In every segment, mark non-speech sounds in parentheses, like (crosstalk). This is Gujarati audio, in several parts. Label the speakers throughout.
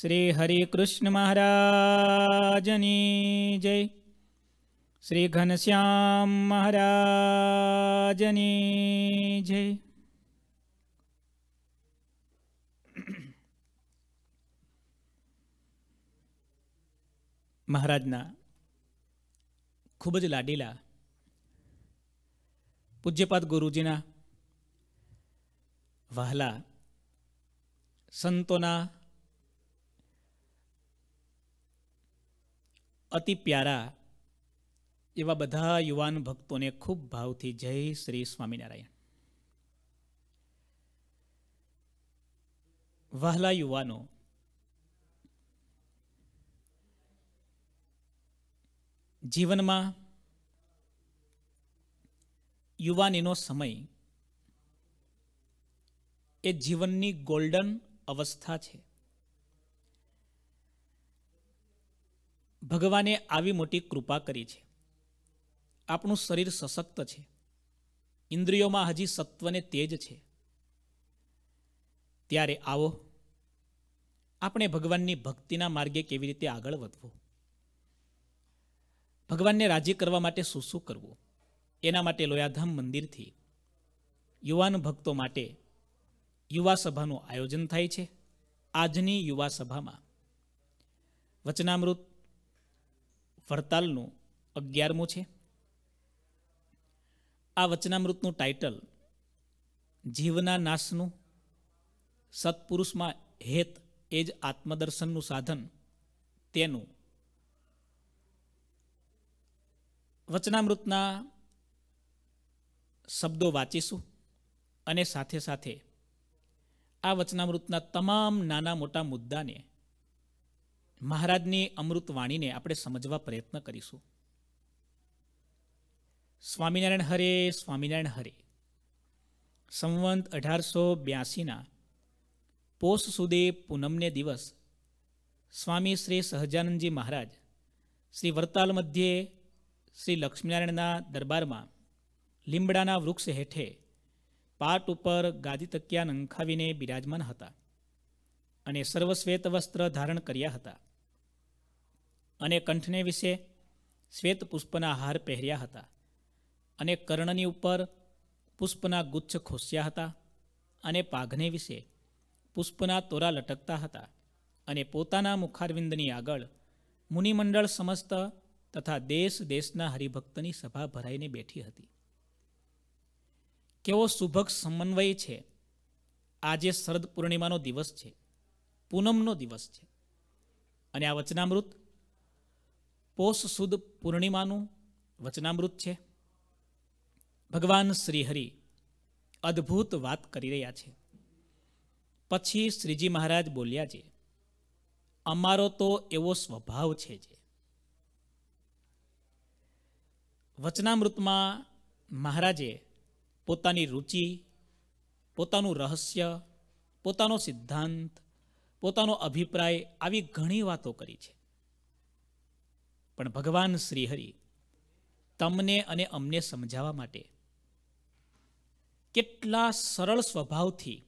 Speaker 1: શ્રી હરિકૃષ્ણ મહારાજની જય શ્રી ઘનશ્યામ મહારાજની જય મહારાજના ખૂબ જ લાડીલા પૂજ્યપાદ ગુરુજીના વહાલા સંતોના અતિ પ્યારા એવા બધા યુવાન ભક્તોને ખૂબ ભાવથી જય શ્રી સ્વામિનારાયણ વહાલા યુવાનો જીવનમાં યુવાનીનો સમય એ જીવનની ગોલ્ડન અવસ્થા છે ભગવાને આવી મોટી કૃપા કરી છે આપણું શરીર સશક્ત છે ઇન્દ્રિયોમાં હજી સત્વને તેજ છે ત્યારે આવો આપણે ભગવાનની ભક્તિના માર્ગે કેવી રીતે આગળ વધવું ભગવાનને રાજી કરવા માટે શું શું કરવું એના માટે લોયાધામ મંદિરથી યુવાન ભક્તો માટે યુવા સભાનું આયોજન થાય છે આજની યુવા સભામાં વચનામૃત વરતાલનું અગિયારમું છે આ વચનામૃતનું ટાઇટલ જીવના નાશનું સત્પુરુષમાં હેત એ જ આત્મદર્શનનું સાધન તેનું વચનામૃતના શબ્દો વાંચીશું અને સાથે સાથે આ વચનામૃતના તમામ નાના મોટા મુદ્દાને મહારાજની અમૃત વાણીને આપણે સમજવા પ્રયત્ન કરીશું સ્વામિનારાયણ હરે સ્વામિનારાયણ હરે સંવંત અઢારસો બ્યાસીના પોષ સુદે પૂનમને દિવસ સ્વામી શ્રી સહજાનંદજી મહારાજ શ્રી વરતાલ મધ્યે શ્રી લક્ષ્મીનારાયણના દરબારમાં લીમડાના વૃક્ષ હેઠે પાટ ઉપર ગાદી તકિયા નંખાવીને બિરાજમાન હતા અને સર્વશ્વેત વસ્ત્ર ધારણ કર્યા હતા અને કંઠને વિશે શ્વેત પુષ્પના હાર પહેર્યા હતા અને કર્ણની ઉપર પુષ્પના ગુચ્છ ખોસ્યા હતા અને પાઘને વિશે પુષ્પના તોરા લટકતા હતા અને પોતાના મુખારવિંદની આગળ મુનિમંડળ સમસ્ત તથા દેશ દેશના હરિભક્તની સભા ભરાઈને બેઠી હતી કેવો સુભગ સમન્વય છે આજે શરદ પૂર્ણિમાનો દિવસ છે પૂનમનો દિવસ છે અને આ વચનામૃત પોષ સુદ પૂર્ણિમાનું વચનામૃત છે ભગવાન શ્રીહરિ અદ્ભુત વાત કરી રહ્યા છે પછી શ્રીજી મહારાજ બોલ્યા છે અમારો તો એવો સ્વભાવ છે જે વચનામૃતમાં મહારાજે પોતાની રુચિ પોતાનું રહસ્ય પોતાનો સિદ્ધાંત પોતાનો અભિપ્રાય આવી ઘણી વાતો કરી છે પણ ભગવાન શ્રીહરિ તમને અને અમને સમજાવવા માટે કેટલા સરળ સ્વભાવથી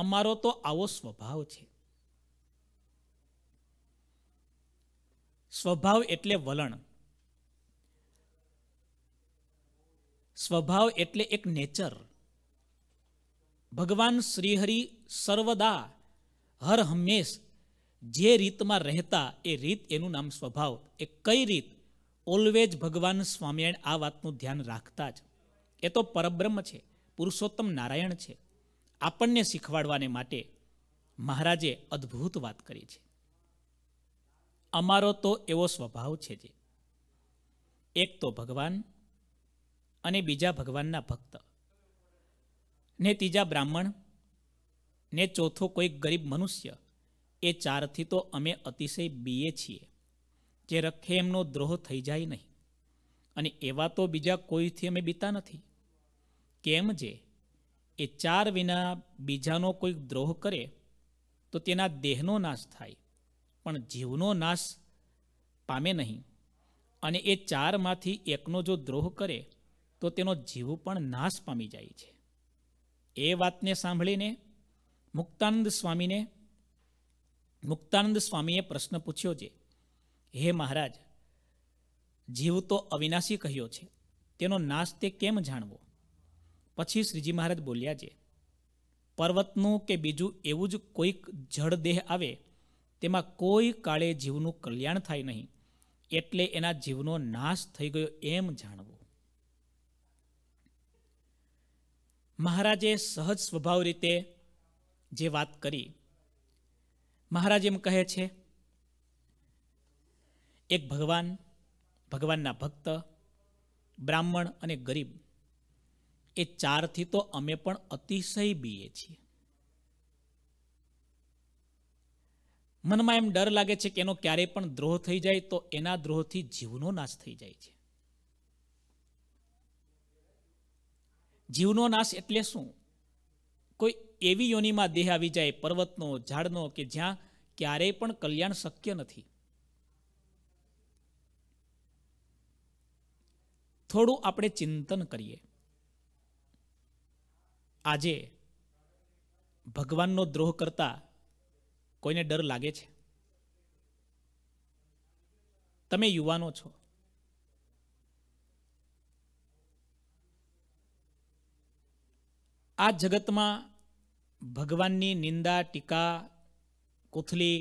Speaker 1: અમારો તો આવો સ્વભાવ છે સ્વભાવ એટલે વલણ સ્વભાવ એટલે એક નેચર ભગવાન શ્રીહરિ સર્વદા હર હંમેશ જે રીતમાં રહેતા એ રીત એનું નામ સ્વભાવ એ કઈ રીત ઓલવેજ ભગવાન સ્વામિનારાયણ આ વાતનું ધ્યાન રાખતા જ એ તો પરબ્રહ્મ છે પુરુષોત્તમ નારાયણ છે આપણને શીખવાડવાને માટે મહારાજે અદ્ભુત વાત કરી છે અમારો તો એવો સ્વભાવ છે જે એક તો ભગવાન અને બીજા ભગવાનના ભક્ત ને ત્રીજા બ્રાહ્મણ ને ચોથો કોઈ ગરીબ મનુષ્ય એ ચારથી તો અમે અતિશય બીએ છીએ જે રખે એમનો દ્રોહ થઈ જાય નહીં અને એવા તો બીજા કોઈથી અમે બીતા નથી કેમ જે એ ચાર વિના બીજાનો કોઈ દ્રોહ કરે તો તેના દેહનો નાશ થાય પણ જીવનો નાશ પામે નહીં અને એ ચારમાંથી એકનો જો દ્રોહ કરે તો તેનો જીવ પણ નાશ પામી જાય છે એ વાતને સાંભળીને મુક્તાનંદ સ્વામીને મુક્તાનંદ સ્વામીએ પ્રશ્ન પૂછ્યો છે હે મહારાજ જીવ તો અવિનાશી કહ્યો છે તેનો નાશ તે કેમ જાણવો પછી શ્રીજી મહારાજ બોલ્યા છે પર્વતનું કે બીજું એવું જ કોઈક જળદેહ આવે તેમાં કોઈ કાળે જીવનું કલ્યાણ થાય નહીં એટલે એના જીવનો નાશ થઈ ગયો એમ જાણવો મહારાજે સહજ સ્વભાવ રીતે જે વાત કરી મહારાજ એમ કહે છે એક ભગવાન ભગવાનના ભક્ત બ્રાહ્મણ અને ગરીબ એ ચારથી તો અમે પણ અતિશય બીએ છીએ મનમાં એમ ડર લાગે છે કે એનો ક્યારેય પણ દ્રોહ થઈ જાય તો એના દ્રોહથી જીવનો નાશ થઈ જાય છે જીવનો નાશ એટલે શું એવી યોનિમાં દેહ આવી જાય પર્વતનો ઝાડનો કે જ્યાં ક્યારેય પણ કલ્યાણ શક્ય નથી થોડું આપણે ચિંતન કરીએ આજે ભગવાનનો દ્રોહ કરતા કોઈને ડર લાગે છે તમે યુવાનો છો આ જગતમાં ભગવાનની નિંદા ટીકા કોથલી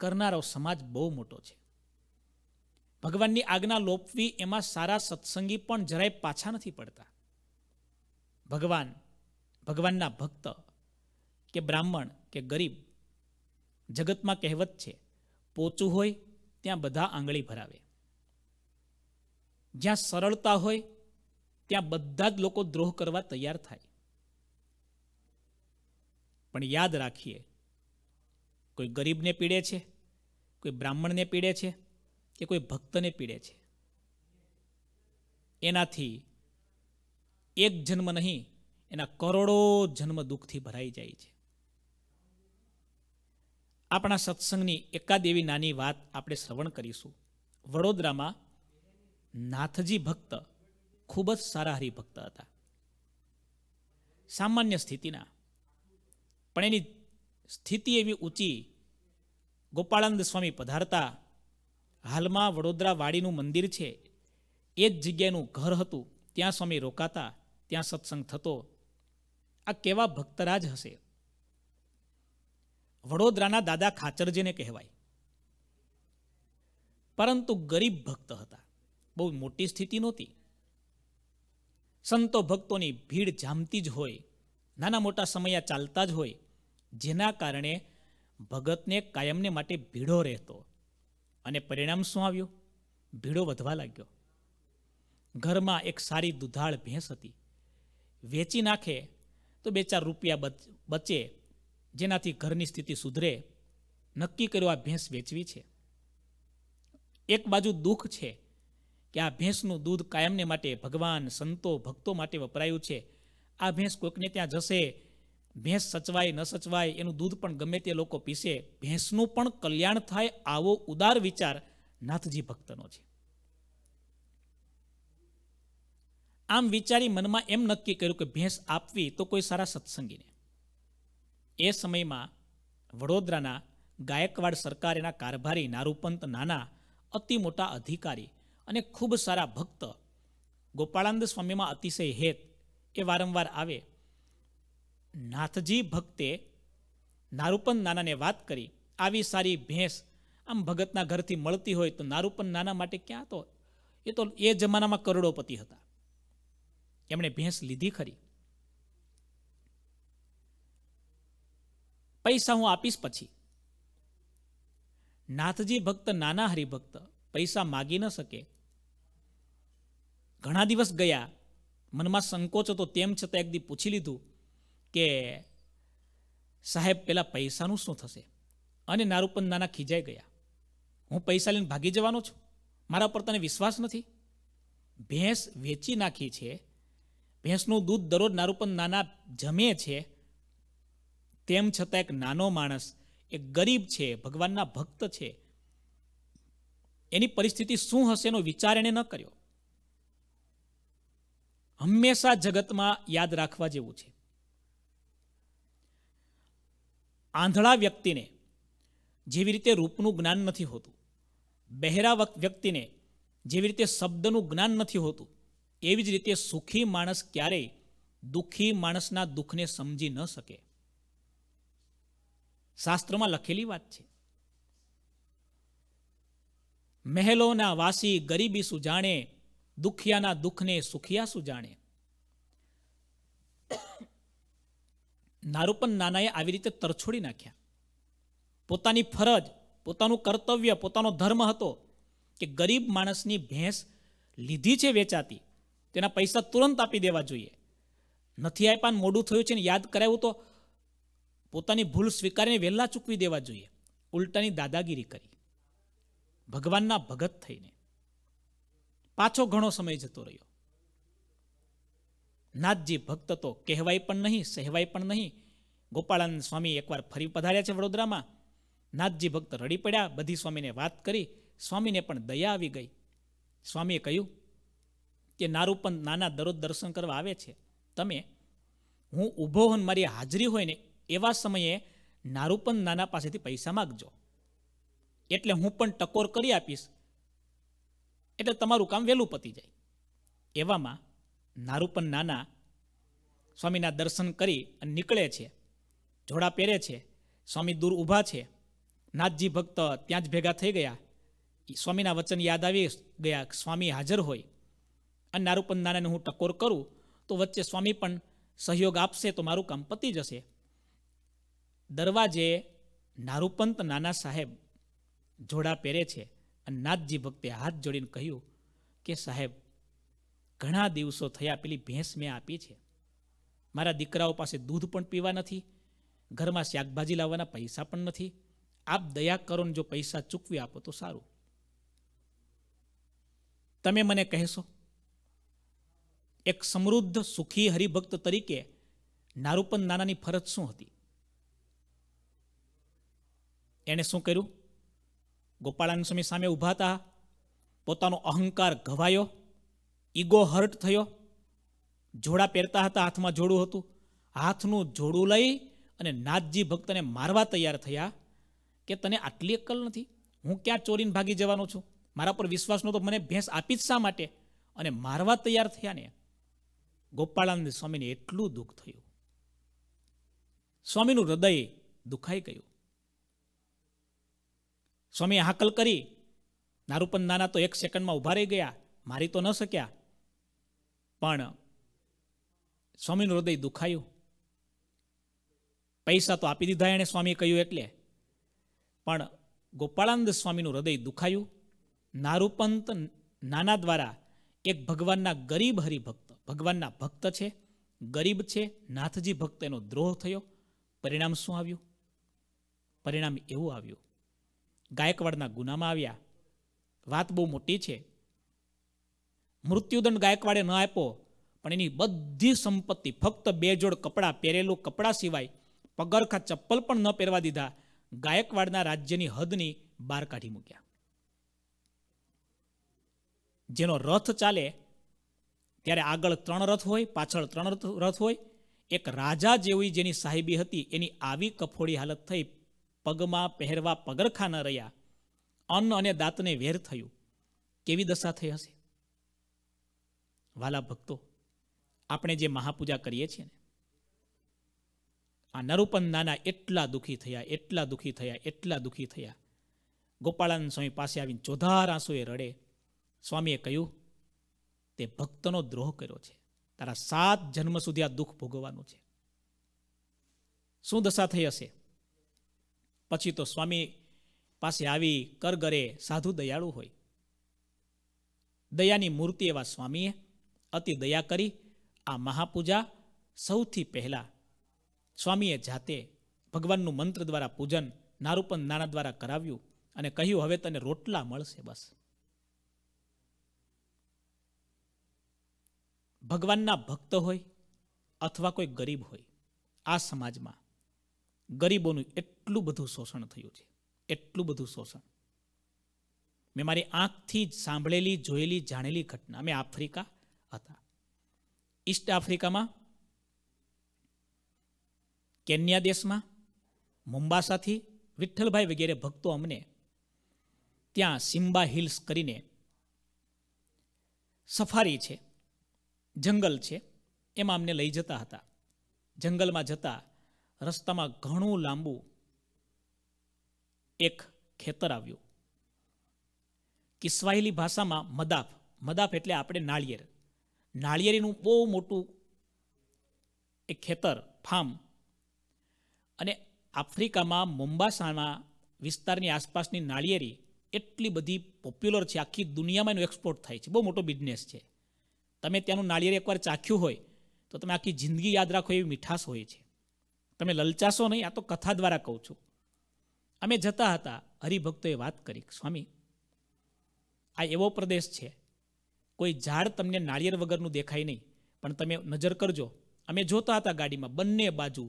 Speaker 1: કરનારો સમાજ બહુ મોટો છે ભગવાનની આજ્ઞા લોપવી એમાં સારા સત્સંગી પણ જરાય પાછા નથી પડતા ભગવાન ભગવાનના ભક્ત કે બ્રાહ્મણ કે ગરીબ જગતમાં કહેવત છે પોચું હોય ત્યાં બધા આંગળી ભરાવે જ્યાં સરળતા હોય ત્યાં બધા જ લોકો દ્રોહ કરવા તૈયાર થાય પણ યાદ રાખીએ કોઈ ગરીબને પીડે છે કોઈ બ્રાહ્મણને પીડે છે કે કોઈ ભક્તને પીડે છે એનાથી એક જન્મ નહીં એના કરોડો જન્મ દુઃખથી ભરાઈ જાય છે આપણા સત્સંગની એકાદ એવી નાની વાત આપણે શ્રવણ કરીશું વડોદરામાં નાથજી ભક્ત ખૂબ જ સારા હરિભક્ત હતા સામાન્ય સ્થિતિના પણ એની સ્થિતિ એવી ઊંચી ગોપાળાનંદ સ્વામી પધારતા હાલમાં વડોદરા વાડીનું મંદિર છે એ જ જગ્યાનું ઘર હતું ત્યાં સ્વામી રોકાતા ત્યાં સત્સંગ થતો આ કેવા ભક્તરાજ હશે વડોદરાના દાદા ખાચરજીને કહેવાય પરંતુ ગરીબ ભક્ત હતા બહુ મોટી સ્થિતિ નહોતી સંતો ભક્તોની ભીડ જામતી જ હોય નાના મોટા સમયા ચાલતા જ હોય જેના કારણે ભગતને કાયમને માટે ભીડો રહેતો અને પરિણામ શું આવ્યું ભીડો વધવા લાગ્યો ઘરમાં એક સારી દુધાળ ભેંસ હતી વેચી નાખે તો બે ચાર રૂપિયા બચે જેનાથી ઘરની સ્થિતિ સુધરે નક્કી કર્યું આ ભેંસ વેચવી છે એક બાજુ દુઃખ છે કે આ ભેંસનું દૂધ કાયમને માટે ભગવાન સંતો ભક્તો માટે વપરાયું છે આ ભેંસ કોઈકને ત્યાં જશે ભેંસ સચવાય ન સચવાય એનું દૂધ પણ ગમે તે લોકો પીસે ભેંસનું પણ કલ્યાણ થાય આવો ઉદાર વિચાર નાથજી ભક્તનો છે આમ વિચારી મનમાં એમ નક્કી કર્યું કે ભેંસ આપવી તો કોઈ સારા સત્સંગીને એ સમયમાં વડોદરાના ગાયકવાડ સરકારના કારભારી નારૂપંત નાના અતિ મોટા અધિકારી અને ખૂબ સારા ભક્ત ગોપાળાનંદ સ્વામીમાં અતિશય હેત એ વારંવાર આવે નાથજી ભક્તે નારૂપન નાનાને વાત કરી આવી સારી ભેંસ આમ ભગતના ઘરથી મળતી હોય તો નારૂપન નાના માટે ક્યાં તો એ તો એ જમાનામાં કરોડોપતિ હતા એમણે ભેંસ લીધી ખરી પૈસા હું આપીશ પછી નાથજી ભક્ત નાના હરિભક્ત પૈસા માગી ન શકે ઘણા દિવસ ગયા મનમાં સંકોચ હતો તેમ છતાં એક દી પૂછી લીધું કે સાહેબ પેલા પૈસાનું શું થશે અને નારૂપન નાના ખીજાઈ ગયા હું પૈસા લઈને ભાગી જવાનો છું મારા પર તને વિશ્વાસ નથી ભેંસ વેચી નાખી છે ભેંસનું દૂધ દરરોજ નારૂપન નાના જમે છે તેમ છતાં એક નાનો માણસ એક ગરીબ છે ભગવાનના ભક્ત છે એની પરિસ્થિતિ શું હશે એનો વિચાર એણે ન કર્યો હંમેશા જગતમાં યાદ રાખવા જેવું છે આંધળા વ્યક્તિને જેવી રીતે રૂપનું જ્ઞાન નથી હોતું બહેરા વ્યક્તિને જેવી રીતે શબ્દનું જ્ઞાન નથી હોતું એવી જ રીતે સુખી માણસ ક્યારેય દુઃખી માણસના દુઃખને સમજી ન શકે શાસ્ત્રમાં લખેલી વાત છે મહેલોના વાસી ગરીબી જાણે દુખિયાના દુઃખને સુખિયા જાણે નારૂપન નાનાએ આવી રીતે તરછોડી નાખ્યા પોતાની ફરજ પોતાનું કર્તવ્ય પોતાનો ધર્મ હતો કે ગરીબ માણસની ભેંસ લીધી છે વેચાતી તેના પૈસા તુરંત આપી દેવા જોઈએ નથી આપ્યા મોડું થયું છે ને યાદ કરાવ્યું તો પોતાની ભૂલ સ્વીકારીને વહેલા ચૂકવી દેવા જોઈએ ઉલટાની દાદાગીરી કરી ભગવાનના ભગત થઈને પાછો ઘણો સમય જતો રહ્યો નાથજી ભક્ત તો કહેવાય પણ નહીં સહેવાય પણ નહીં ગોપાળાનંદ સ્વામી એકવાર ફરી પધાર્યા છે વડોદરામાં નાથજી ભક્ત રડી પડ્યા બધી સ્વામીને વાત કરી સ્વામીને પણ દયા આવી ગઈ સ્વામીએ કહ્યું કે નારૂપંત નાના દરરોજ દર્શન કરવા આવે છે તમે હું ઊભો હોન મારી હાજરી હોય ને એવા સમયે નારૂપંત નાના પાસેથી પૈસા માગજો એટલે હું પણ ટકોર કરી આપીશ એટલે તમારું કામ વહેલું પતી જાય એવામાં નારૂપન નાના સ્વામીના દર્શન કરી અને નીકળે છે જોડા પહેરે છે સ્વામી દૂર ઊભા છે નાથજી ભક્ત ત્યાં જ ભેગા થઈ ગયા સ્વામીના વચન યાદ આવી ગયા સ્વામી હાજર હોય અને નારૂપન નાનાને હું ટકોર કરું તો વચ્ચે સ્વામી પણ સહયોગ આપશે તો મારું કામ પતી જશે દરવાજે નારૂપંત નાના સાહેબ જોડા પહેરે છે અને નાથજી ભક્તે હાથ જોડીને કહ્યું કે સાહેબ ઘણા દિવસો થયા પેલી ભેંસ મેં આપી છે મારા દીકરાઓ પાસે દૂધ પણ પીવા નથી ઘરમાં શાકભાજી લાવવાના પૈસા પણ નથી આપ દયા કરો ને જો પૈસા ચૂકવી આપો તો સારું તમે મને કહેશો એક સમૃદ્ધ સુખી હરિભક્ત તરીકે નારૂપન નાનાની ફરજ શું હતી એણે શું કર્યું ગોપાળાન સ્વામી સામે ઊભા હતા પોતાનો અહંકાર ઘવાયો ઈગો હર્ટ થયો જોડા પહેરતા હતા હાથમાં જોડું હતું હાથનું જોડું લઈ અને નાથજી ભક્તને મારવા તૈયાર થયા કે તને આટલી અક્કલ નથી હું ક્યાં ચોરીને ભાગી જવાનો છું મારા પર વિશ્વાસ તો મને ભેંસ આપી જ શા માટે અને મારવા તૈયાર થયા ને ગોપાળાનંદ સ્વામીને એટલું દુઃખ થયું સ્વામીનું હૃદય દુખાઈ ગયું સ્વામીએ હાકલ કરી નારૂપન નાના તો એક સેકન્ડમાં ઉભા રહી ગયા મારી તો ન શક્યા પણ સ્વામીનું હૃદય દુખાયું પૈસા તો આપી દીધા એણે સ્વામીએ કહ્યું એટલે પણ ગોપાળાનંદ સ્વામીનું હૃદય દુખાયું નારૂપંત નાના દ્વારા એક ભગવાનના ગરીબ હરિભક્ત ભગવાનના ભક્ત છે ગરીબ છે નાથજી ભક્ત એનો દ્રોહ થયો પરિણામ શું આવ્યું પરિણામ એવું આવ્યું ગાયકવાડના ગુનામાં આવ્યા વાત બહુ મોટી છે મૃત્યુદંડ ગાયકવાડે ન આપ્યો પણ એની બધી સંપત્તિ ફક્ત બે જોડ કપડાં પહેરેલું કપડાં સિવાય પગરખા ચપ્પલ પણ ન પહેરવા દીધા ગાયકવાડના રાજ્યની હદની બહાર કાઢી મૂક્યા જેનો રથ ચાલે ત્યારે આગળ ત્રણ રથ હોય પાછળ ત્રણ રથ હોય એક રાજા જેવી જેની સાહેબી હતી એની આવી કફોડી હાલત થઈ પગમાં પહેરવા પગરખા ન રહ્યા અન્ન અને દાંતને વેર થયું કેવી દશા થઈ હશે વાલા ભક્તો આપણે જે મહાપૂજા કરીએ છીએ ને આ નાના એટલા દુઃખી થયા એટલા દુઃખી થયા એટલા દુઃખી થયા ગોપાળાનંદ સ્વામી પાસે આવીને ચોધાર આંસુએ રડે સ્વામીએ કહ્યું તે ભક્તનો દ્રોહ કર્યો છે તારા સાત જન્મ સુધી આ દુઃખ ભોગવવાનું છે શું દશા થઈ હશે પછી તો સ્વામી પાસે આવી કરગરે સાધુ દયાળુ હોય દયાની મૂર્તિ એવા સ્વામીએ અતિ દયા કરી આ મહાપૂજા સૌથી પહેલાં સ્વામીએ જાતે ભગવાનનું મંત્ર દ્વારા પૂજન નારૂપન નાણા દ્વારા કરાવ્યું અને કહ્યું હવે તને રોટલા મળશે બસ ભગવાનના ભક્ત હોય અથવા કોઈ ગરીબ હોય આ સમાજમાં ગરીબોનું એટલું બધું શોષણ થયું છે એટલું બધું શોષણ મેં મારી આંખથી જ સાંભળેલી જોયેલી જાણેલી ઘટના મેં આફ્રિકા હતા ઈસ્ટ આફ્રિકામાં કેન્યા દેશમાં મુંબાસાથી વિઠ્ઠલભાઈ વગેરે ભક્તો અમને ત્યાં સિમ્બા હિલ્સ કરીને સફારી છે જંગલ છે એમાં અમને લઈ જતા હતા જંગલમાં જતા રસ્તામાં ઘણું લાંબુ એક ખેતર આવ્યું કિસ્વાહિલી ભાષામાં મદાફ મદાફ એટલે આપણે નાળિયેર નાળિયેરીનું બહુ મોટું એક ખેતર ફાર્મ અને આફ્રિકામાં મોમ્બાસાના વિસ્તારની આસપાસની નાળિયેરી એટલી બધી પોપ્યુલર છે આખી દુનિયામાં એનું એક્સપોર્ટ થાય છે બહુ મોટો બિઝનેસ છે તમે ત્યાંનું નાળિયેરી એકવાર ચાખ્યું હોય તો તમે આખી જિંદગી યાદ રાખો એવી મીઠાશ હોય છે તમે લલચાશો નહીં આ તો કથા દ્વારા કહું છું અમે જતા હતા હરિભક્તોએ વાત કરી સ્વામી આ એવો પ્રદેશ છે કોઈ ઝાડ તમને નાળિયેર વગરનું દેખાય નહીં પણ તમે નજર કરજો અમે જોતા હતા ગાડીમાં બંને બાજુ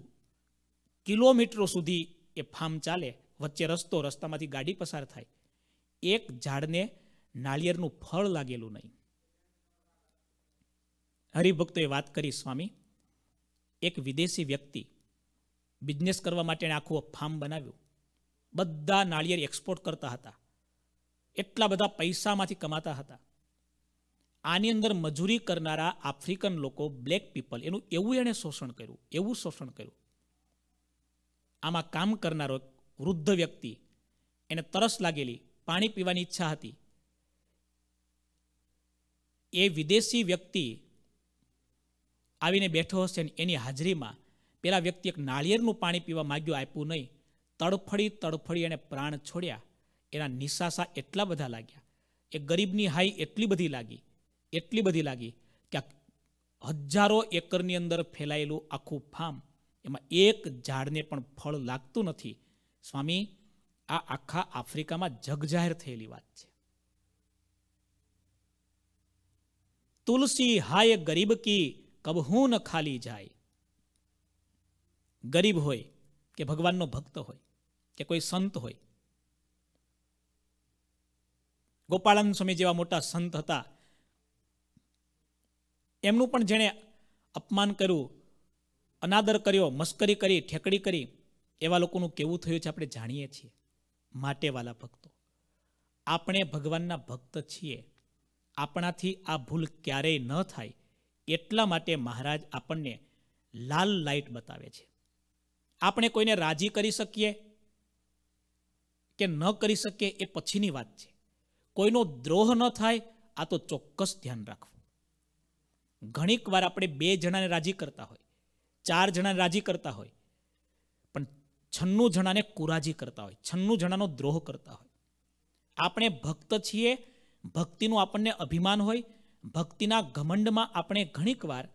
Speaker 1: કિલોમીટરો સુધી એ ફાર્મ ચાલે વચ્ચે રસ્તો રસ્તામાંથી ગાડી પસાર થાય એક ઝાડને નાળિયેરનું ફળ લાગેલું નહીં હરિભક્તોએ વાત કરી સ્વામી એક વિદેશી વ્યક્તિ બિઝનેસ કરવા માટે એણે આખું ફાર્મ બનાવ્યું બધા નાળિયેર એક્સપોર્ટ કરતા હતા એટલા બધા પૈસામાંથી કમાતા હતા આની અંદર મજૂરી કરનારા આફ્રિકન લોકો બ્લેક પીપલ એનું એવું એણે શોષણ કર્યું એવું શોષણ કર્યું આમાં કામ કરનારો વૃદ્ધ વ્યક્તિ એને તરસ લાગેલી પાણી પીવાની ઈચ્છા હતી એ વિદેશી વ્યક્તિ આવીને બેઠો હશે ને એની હાજરીમાં પેલા વ્યક્તિ એક નાળિયેરનું પાણી પીવા માગ્યું આપ્યું નહીં તડફડી તડફડી એણે પ્રાણ છોડ્યા એના નિશાસા એટલા બધા લાગ્યા એ ગરીબની હાઈ એટલી બધી લાગી એટલી બધી લાગી કે હજારો એકરની અંદર ફેલાયેલું આખું ફાર્મ એમાં એક ઝાડને પણ ફળ લાગતું નથી સ્વામી આ આખા આફ્રિકામાં જગજાહેર થયેલી વાત છે તુલસી હાય ગરીબ કી કબ હું ન ખાલી જાય ગરીબ હોય કે ભગવાનનો ભક્ત હોય કે કોઈ સંત હોય ગોપાળન સ્વામી જેવા મોટા સંત હતા એમનું પણ જેણે અપમાન કર્યું અનાદર કર્યો મશ્કરી કરી ઠેકડી કરી એવા લોકોનું કેવું થયું છે આપણે જાણીએ છીએ માટેવાલા ભક્તો આપણે ભગવાનના ભક્ત છીએ આપણાથી આ ભૂલ ક્યારેય ન થાય એટલા માટે મહારાજ આપણને લાલ લાઇટ બતાવે છે આપણે કોઈને રાજી કરી શકીએ કે ન કરી શકીએ એ પછીની વાત છે કોઈનો દ્રોહ ન થાય આ તો ચોક્કસ ધ્યાન રાખવું ઘણીક વાર આપણે બે જણાને રાજી કરતા હોય ચાર જણાને રાજી કરતા હોય પણ છન્નું જણાને કુરાજી કરતા હોય છન્નું જણાનો દ્રોહ કરતા હોય આપણે ભક્ત છીએ ભક્તિનું આપણને અભિમાન હોય ભક્તિના ઘમંડમાં આપણે ઘણીક વાર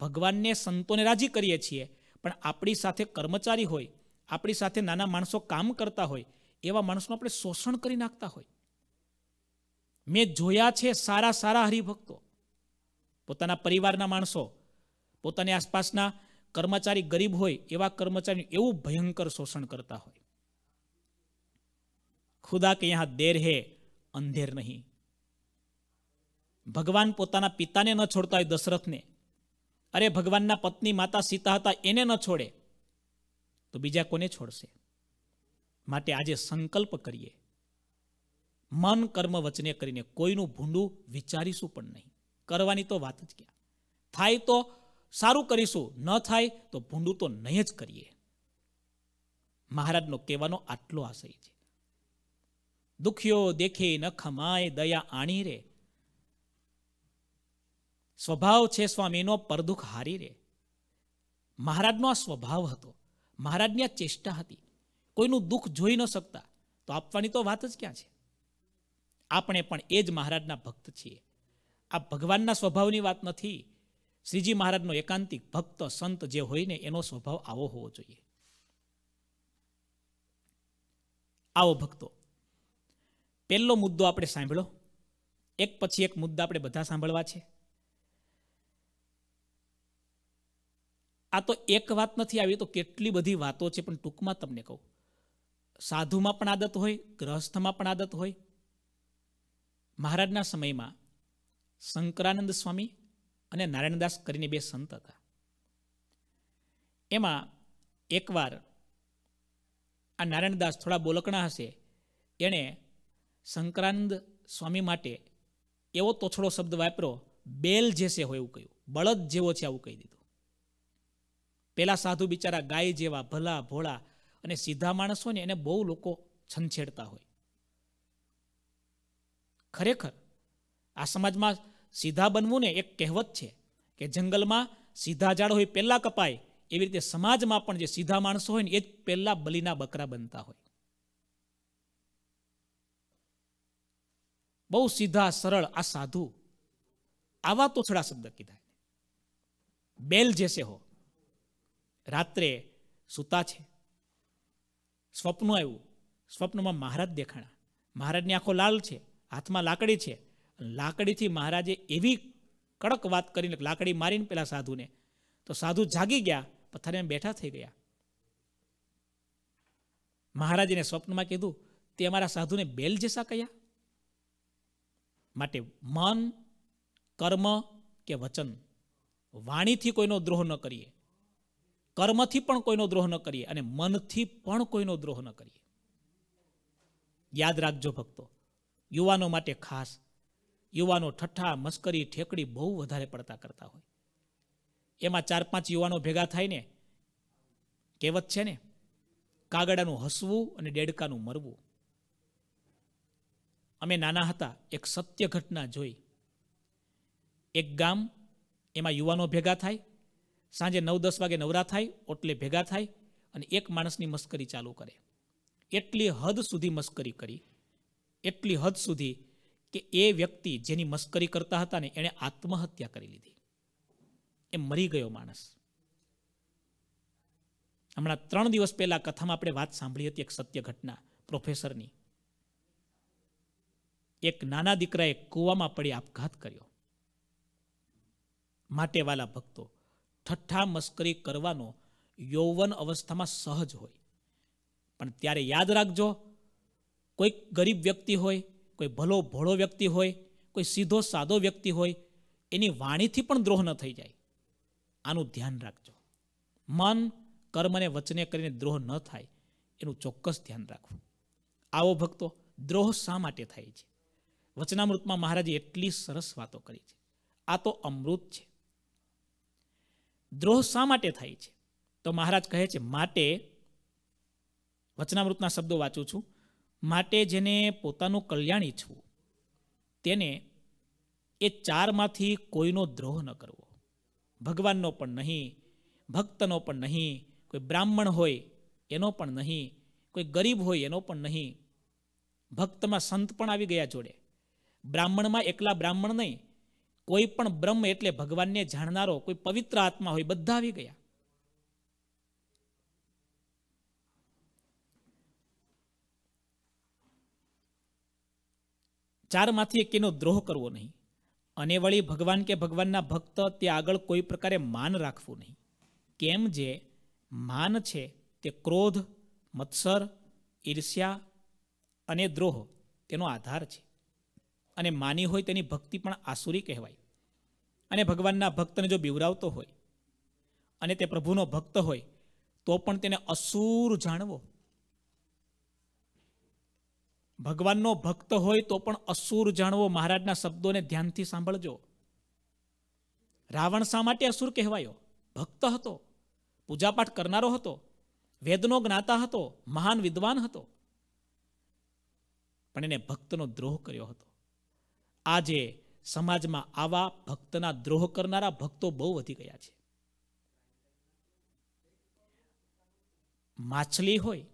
Speaker 1: ભગવાનને સંતોને રાજી કરીએ છીએ પણ આપણી સાથે કર્મચારી હોય આપણી સાથે નાના માણસો કામ કરતા હોય એવા માણસનું આપણે શોષણ કરી નાખતા હોય મેં જોયા છે સારા સારા હરિભક્તો પોતાના પરિવારના માણસો પોતાની આસપાસના કર્મચારી ગરીબ હોય એવા કર્મચારી એવું ભયંકર શોષણ કરતા હોય ખુદા કે યહાં દેર હે અંધેર નહીં ભગવાન પોતાના પિતાને ન છોડતા હોય દશરથને અરે ભગવાનના પત્ની માતા સીતા હતા એને ન છોડે તો બીજા કોને છોડશે માટે આજે સંકલ્પ કરીએ મન કર્મ વચને કરીને કોઈનું ભૂંડું વિચારીશું પણ નહીં કરવાની તો વાત જ ક્યાં થાય તો સારું કરીશું ન થાય તો ભૂંડું તો નહીં જ કરીએ મહારાજનો કહેવાનો આટલો આશય છે દુખ્યો દેખે ન ખમાય દયા આણી રે સ્વભાવ છે સ્વામીનો પરદુખ હારી રે મહારાજનો આ સ્વભાવ હતો મહારાજની આ ચેષ્ટા હતી કોઈનું દુઃખ જોઈ ન શકતા તો આપવાની તો વાત જ ક્યાં છે આપણે પણ એ જ મહારાજના ભક્ત છીએ આ ભગવાનના સ્વભાવની વાત નથી શ્રીજી મહારાજનો એકાંતિક ભક્ત સંત જે હોય ને એનો સ્વભાવ આવો હોવો જોઈએ આવો ભક્તો પહેલો મુદ્દો આપણે સાંભળો એક પછી એક મુદ્દા આપણે બધા સાંભળવા છે આ તો એક વાત નથી આવી તો કેટલી બધી વાતો છે પણ ટૂંકમાં તમને કહું સાધુમાં પણ આદત હોય ગ્રહસ્થમાં પણ આદત હોય મહારાજના સમયમાં શંકરાનંદ સ્વામી અને નારાયણદાસ કરીને બે સંત હતા એમાં એકવાર આ નારાયણદાસ થોડા બોલકણા હશે એણે શંકરાનંદ સ્વામી માટે એવો તોછડો શબ્દ વાપર્યો બેલ જેસે હોય એવું કહ્યું બળદ જેવો છે આવું કહી દીધું પેલા સાધુ બિચારા ગાય જેવા ભલા ભોળા અને સીધા માણસ હોય ને એને બહુ લોકો છંછેડતા હોય ખરેખર આ સમાજમાં સીધા બનવું ને એક કહેવત છે કે જંગલમાં સીધા ઝાડ હોય પહેલાં કપાય એવી રીતે સમાજમાં પણ જે સીધા માણસો હોય ને એ જ પહેલાં બલીના બકરા બનતા હોય બહુ સીધા સરળ આ સાધુ આવા તો છડા શબ્દ કીધા બેલ જેસે હો રાત્રે સૂતા છે સ્વપ્ન આવ્યું સ્વપ્નમાં મહારાજ દેખાણા મહારાજની આંખો લાલ છે હાથમાં લાકડી છે લાકડીથી મહારાજે એવી કડક વાત કરીને લાકડી મારીને પેલા સાધુને તો સાધુ જાગી ગયા પથ્થરે બેઠા થઈ ગયા મહારાજને સ્વપ્નમાં કીધું તે અમારા સાધુને બેલ જેસા કહ્યા માટે મન કર્મ કે વચન વાણીથી કોઈનો દ્રોહ ન કરીએ કર્મથી પણ કોઈનો દ્રોહ ન કરીએ અને મનથી પણ કોઈનો દ્રોહ ન કરીએ યાદ રાખજો ભક્તો યુવાનો માટે ખાસ યુવાનો ઠઠ્ઠા મસ્કરી ઠેકડી બહુ વધારે પડતા કરતા હોય એમાં ચાર પાંચ યુવાનો ભેગા થાય ને કહેવત છે ને કાગડાનું હસવું અને ડેડકાનું મરવું અમે નાના હતા એક સત્ય ઘટના જોઈ એક ગામ એમાં યુવાનો ભેગા થાય સાંજે નવ દસ વાગે નવરા થાય ઓટલે ભેગા થાય અને એક માણસની મસ્કરી ચાલુ કરે એટલી હદ સુધી મસ્કરી કરી એટલી હદ સુધી કે એ વ્યક્તિ જેની મસ્કરી કરતા હતા ને એણે આત્મહત્યા કરી લીધી એ મરી ગયો માણસ હમણાં ત્રણ દિવસ પહેલા કથામાં આપણે વાત સાંભળી હતી એક સત્ય ઘટના પ્રોફેસરની એક નાના દીકરાએ કૂવામાં પડી આપઘાત કર્યો માટેવાલા ભક્તો ઠઠ્ઠા મસ્કરી કરવાનો યૌવન અવસ્થામાં સહજ હોય પણ ત્યારે યાદ રાખજો કોઈક ગરીબ વ્યક્તિ હોય કોઈ ભલો ભોળો વ્યક્તિ હોય કોઈ સીધો સાદો વ્યક્તિ હોય એની વાણીથી પણ દ્રોહ ન થઈ જાય આનું ધ્યાન રાખજો મન કર્મને વચને કરીને દ્રોહ ન થાય એનું ચોક્કસ ધ્યાન રાખવું આવો ભક્તો દ્રોહ શા માટે થાય છે વચનામૃતમાં મહારાજે એટલી સરસ વાતો કરી છે આ તો અમૃત છે દ્રોહ શા માટે થાય છે તો મહારાજ કહે છે માટે વચનામૃતના શબ્દો વાંચું છું માટે જેને પોતાનું કલ્યાણ ઈચ્છવું તેને એ ચારમાંથી કોઈનો દ્રોહ ન કરવો ભગવાનનો પણ નહીં ભક્તનો પણ નહીં કોઈ બ્રાહ્મણ હોય એનો પણ નહીં કોઈ ગરીબ હોય એનો પણ નહીં ભક્તમાં સંત પણ આવી ગયા જોડે બ્રાહ્મણમાં એકલા બ્રાહ્મણ નહીં કોઈ પણ બ્રહ્મ એટલે ભગવાનને જાણનારો કોઈ પવિત્ર આત્મા હોય બધા આવી ગયા ચારમાંથી એકેનો દ્રોહ કરવો નહીં અને વળી ભગવાન કે ભગવાનના ભક્ત તે આગળ કોઈ પ્રકારે માન રાખવું નહીં કેમ જે માન છે તે ક્રોધ મત્સર ઈર્ષ્યા અને દ્રોહ તેનો આધાર છે અને માની હોય તેની ભક્તિ પણ આસુરી કહેવાય અને ભગવાનના ભક્તને જો બિવરાવતો હોય અને તે પ્રભુનો ભક્ત હોય તો પણ તેને અસુર જાણવો ભગવાનનો ભક્ત હોય તો પણ અસુર જાણવો મહારાજના શબ્દોને ધ્યાનથી સાંભળજો રાવણ શા માટે અસુર કહેવાયો ભક્ત હતો પૂજાપાઠ કરનારો હતો વેદનો જ્ઞાતા હતો મહાન વિદ્વાન હતો પણ એને ભક્તનો દ્રોહ કર્યો હતો આજે સમાજમાં આવા ભક્તના દ્રોહ કરનારા ભક્તો બહુ વધી ગયા છે માછલી હોય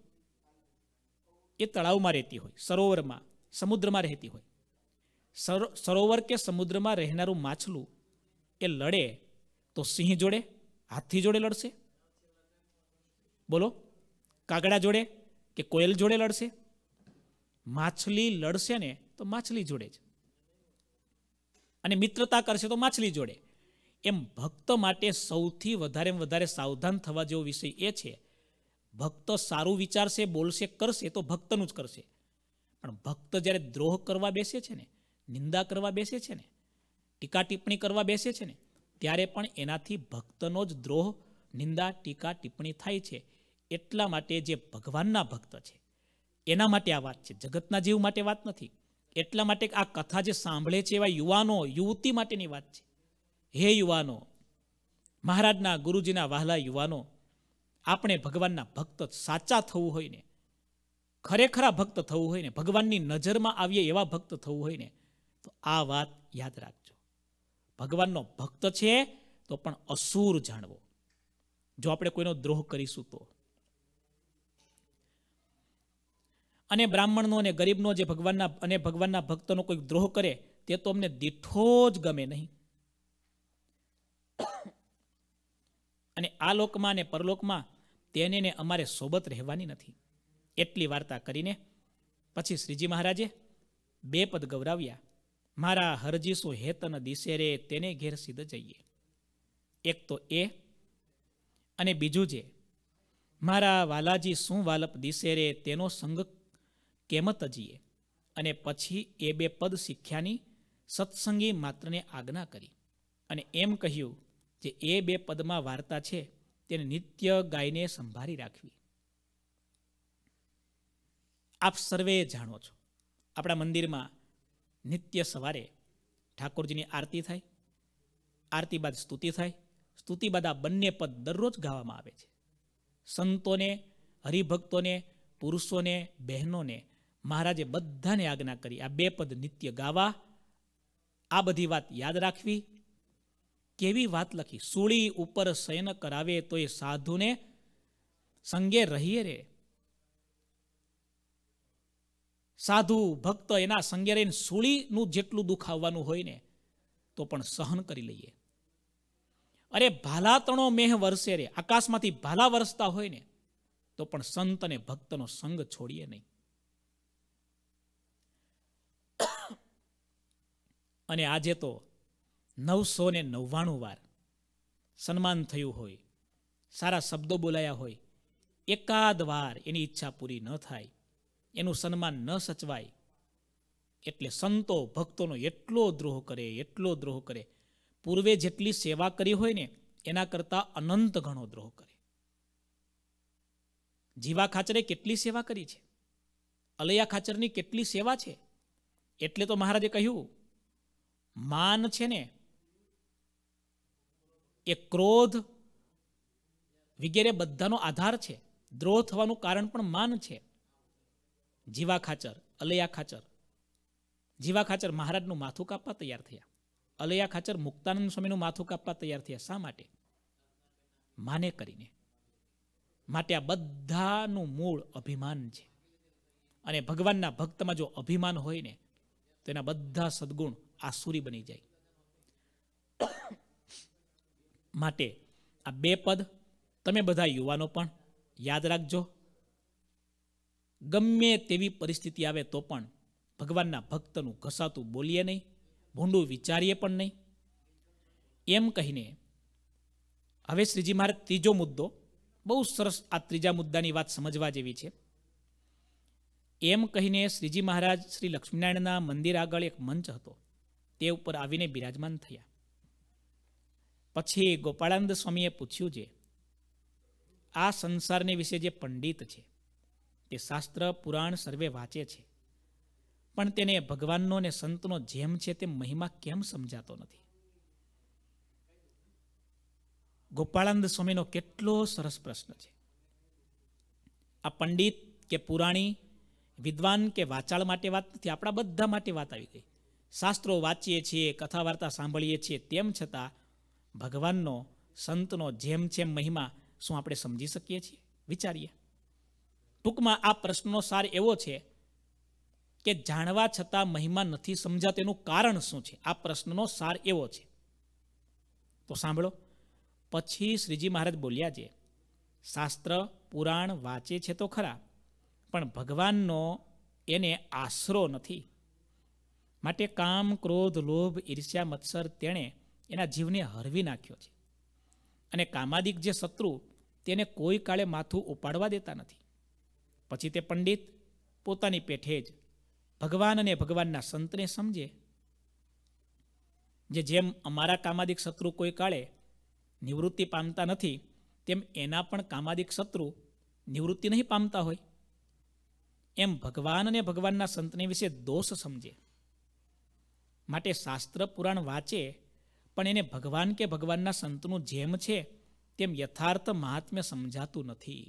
Speaker 1: એ તળાવમાં રહેતી હોય સરોવરમાં સમુદ્રમાં રહેતી હોય સરોવર કે સમુદ્રમાં રહેનારું માછલું એ લડે તો સિંહ જોડે હાથી જોડે લડશે બોલો કાગડા જોડે કે કોયલ જોડે લડશે માછલી લડશે ને તો માછલી જોડે જ અને મિત્રતા કરશે તો માછલી જોડે એમ ભક્ત માટે સૌથી વધારે વધારે સાવધાન થવા જેવો વિષય એ છે ભક્ત સારું વિચારશે બોલશે કરશે તો ભક્તનું જ કરશે પણ ભક્ત જ્યારે દ્રોહ કરવા બેસે છે ને નિંદા કરવા બેસે છે ને ટીકા ટિપ્પણી કરવા બેસે છે ને ત્યારે પણ એનાથી ભક્તનો જ દ્રોહ નિંદા ટીકા ટિપ્પણી થાય છે એટલા માટે જે ભગવાનના ભક્ત છે એના માટે આ વાત છે જગતના જીવ માટે વાત નથી એટલા માટે આ કથા જે સાંભળે છે એવા યુવાનો યુવતી માટેની વાત છે હે યુવાનો મહારાજના ગુરુજીના વહાલા યુવાનો આપણે ભગવાનના ભક્ત સાચા થવું હોય ને ખરેખરા ભક્ત થવું હોય ને ભગવાનની નજરમાં આવીએ એવા ભક્ત થવું હોય ને તો આ વાત યાદ રાખજો ભગવાનનો ભક્ત છે તો પણ અસુર જાણવો જો આપણે કોઈનો દ્રોહ કરીશું તો અને બ્રાહ્મણનો અને ગરીબનો જે ભગવાનના અને ભગવાનના ભક્તનો કોઈ દ્રોહ કરે તે તો અમને દીઠો જ ગમે નહીં અને આ લોકમાં અને પરલોકમાં તેને ને અમારે સોબત રહેવાની નથી એટલી વાર્તા કરીને પછી શ્રીજી મહારાજે બે પદ ગૌરાવ્યા મારા હરજીસુ હેતન દિશે રે તેને ઘેર સીધ જઈએ એક તો એ અને બીજું જે મારા વાલાજી શું વાલપ દિશે રે તેનો સંગ કેમત જઈએ અને પછી એ બે પદ શીખ્યાની સત્સંગી માત્રને આજ્ઞા કરી અને એમ કહ્યું જે એ બે પદમાં વાર્તા છે તેને નિત્ય ગાયને સંભાળી રાખવી આપ સર્વે જાણો છો આપણા મંદિરમાં નિત્ય સવારે ઠાકોરજીની આરતી થાય આરતી બાદ સ્તુતિ થાય સ્તુતિ બાદ આ બંને પદ દરરોજ ગાવામાં આવે છે સંતોને હરિભક્તોને પુરુષોને બહેનોને મહારાજે બધાને આજ્ઞા કરી આ બે પદ નિત્ય ગાવા આ બધી વાત યાદ રાખવી કેવી વાત લખી સૂળી ઉપર શયન કરાવે તો એ સાધુને સંગે રહીએ રે સાધુ ભક્ત એના સંગે રહીને સૂળીનું જેટલું દુઃખ હોય ને તો પણ સહન કરી લઈએ અરે ભાલા તણો મેહ વરસે રે આકાશમાંથી ભાલા વરસતા હોય ને તો પણ સંત અને ભક્તનો સંગ છોડીએ નહીં (coughs) અને આજે તો નવસો ને નવ્વાણું વાર સન્માન થયું હોય સારા શબ્દો બોલાયા હોય એકાદ વાર એની ઈચ્છા પૂરી ન થાય એનું સન્માન ન સચવાય એટલે સંતો ભક્તોનો એટલો દ્રોહ કરે એટલો દ્રોહ કરે પૂર્વે જેટલી સેવા કરી હોય ને એના કરતાં અનંત ઘણો દ્રોહ કરે જીવા ખાચરે કેટલી સેવા કરી છે અલૈયા ખાચરની કેટલી સેવા છે એટલે તો મહારાજે કહ્યું માન છે ને કે ક્રોધ વગેરે બધાનો આધાર છે દ્રોહ થવાનું કારણ પણ માન છે જીવા ખાચર અલૈયા ખાચર જીવા ખાચર મહારાજનું માથું કાપવા તૈયાર થયા અલૈયા ખાચર મુક્તાનંદ સ્વામીનું માથું કાપવા તૈયાર થયા શા માટે માને કરીને માટે આ બધાનું મૂળ અભિમાન છે અને ભગવાનના ભક્તમાં જો અભિમાન હોય ને તો એના બધા સદગુણ આસુરી બની જાય માટે આ બે પદ તમે બધા યુવાનો પણ યાદ રાખજો ગમે તેવી પરિસ્થિતિ આવે તો પણ ભગવાનના ભક્તનું ઘસાતું બોલીએ નહીં ભૂંડું વિચારીએ પણ નહીં એમ કહીને હવે શ્રીજી મહારાજ ત્રીજો મુદ્દો બહુ સરસ આ ત્રીજા મુદ્દાની વાત સમજવા જેવી છે એમ કહીને શ્રીજી મહારાજ શ્રી લક્ષ્મીનારાયણના મંદિર આગળ એક મંચ હતો તે ઉપર આવીને બિરાજમાન થયા પછી ગોપાળાનંદ સ્વામીએ પૂછ્યું છે આ સંસારને વિશે જે પંડિત છે તે શાસ્ત્ર પુરાણ સર્વે વાંચે છે પણ તેને ભગવાનનો ને સંતનો જેમ છે તે મહિમા કેમ સમજાતો નથી ગોપાળાનંદ સ્વામીનો કેટલો સરસ પ્રશ્ન છે આ પંડિત કે પુરાણી વિદ્વાન કે વાચાળ માટે વાત નથી આપણા બધા માટે વાત આવી ગઈ શાસ્ત્રો વાંચીએ છીએ કથા વાર્તા સાંભળીએ છીએ તેમ છતાં ભગવાનનો સંતનો જેમ જેમ મહિમા શું આપણે સમજી શકીએ છીએ વિચારીએ ટૂંકમાં આ પ્રશ્નનો સાર એવો છે કે જાણવા છતાં મહિમા નથી સમજાતેનું કારણ શું છે આ પ્રશ્નનો સાર એવો છે તો સાંભળો પછી શ્રીજી મહારાજ બોલ્યા છે શાસ્ત્ર પુરાણ વાંચે છે તો ખરા પણ ભગવાનનો એને આશરો નથી માટે કામ ક્રોધ લોભ ઈર્ષ્યા મત્સર તેણે એના જીવને હરવી નાખ્યો છે અને કામાદિક જે શત્રુ તેને કોઈ કાળે માથું ઉપાડવા દેતા નથી પછી તે પંડિત પોતાની પેઠે જ ભગવાન અને ભગવાનના સંતને સમજે જે જેમ અમારા કામાદિક શત્રુ કોઈ કાળે નિવૃત્તિ પામતા નથી તેમ એના પણ કામાદિક શત્રુ નિવૃત્તિ નહીં પામતા હોય એમ ભગવાન અને ભગવાનના સંતને વિશે દોષ સમજે માટે શાસ્ત્ર પુરાણ વાંચે પણ એને ભગવાન કે ભગવાનના સંતનું જેમ છે તેમ યથાર્થ મહાત્મ્ય સમજાતું નથી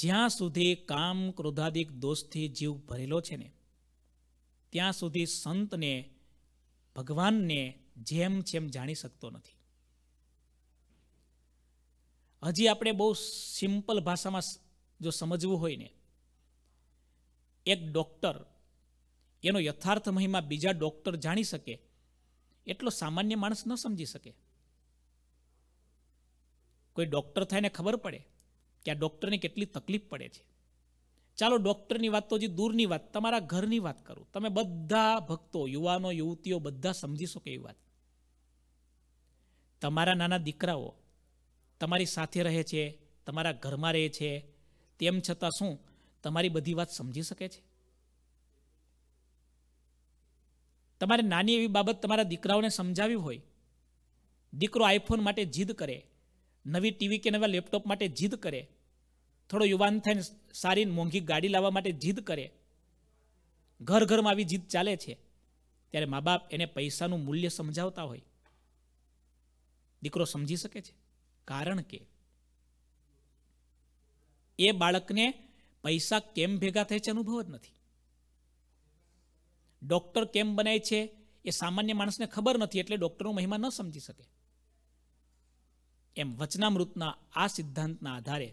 Speaker 1: જ્યાં સુધી કામ ક્રોધાદિક દોષથી જીવ ભરેલો છે ને ત્યાં સુધી સંતને ભગવાનને જેમ છેમ જાણી શકતો નથી હજી આપણે બહુ સિમ્પલ ભાષામાં જો સમજવું હોય ને એક ડૉક્ટર એનો યથાર્થ મહિમા બીજા ડૉક્ટર જાણી શકે એટલો સામાન્ય માણસ ન સમજી શકે કોઈ ડૉક્ટર થાય ને ખબર પડે કે આ ડૉક્ટરને કેટલી તકલીફ પડે છે ચાલો ડૉક્ટરની વાત તો હજી દૂરની વાત તમારા ઘરની વાત કરું તમે બધા ભક્તો યુવાનો યુવતીઓ બધા સમજી શકો એ વાત તમારા નાના દીકરાઓ તમારી સાથે રહે છે તમારા ઘરમાં રહે છે તેમ છતાં શું તમારી બધી વાત સમજી શકે છે તમારે નાની એવી બાબત તમારા દીકરાઓને સમજાવી હોય દીકરો આઈફોન માટે જીદ કરે નવી ટીવી કે નવા લેપટોપ માટે જીદ કરે થોડો યુવાન થઈને સારી મોંઘી ગાડી લાવવા માટે જીદ કરે ઘર ઘરમાં આવી જીદ ચાલે છે ત્યારે મા બાપ એને પૈસાનું મૂલ્ય સમજાવતા હોય દીકરો સમજી શકે છે કારણ કે એ બાળકને પૈસા કેમ ભેગા થાય છે અનુભવ જ નથી ડૉક્ટર કેમ બનાય છે એ સામાન્ય માણસને ખબર નથી એટલે ડૉક્ટરનો મહિમા ન સમજી શકે એમ વચનામૃતના આ સિદ્ધાંતના આધારે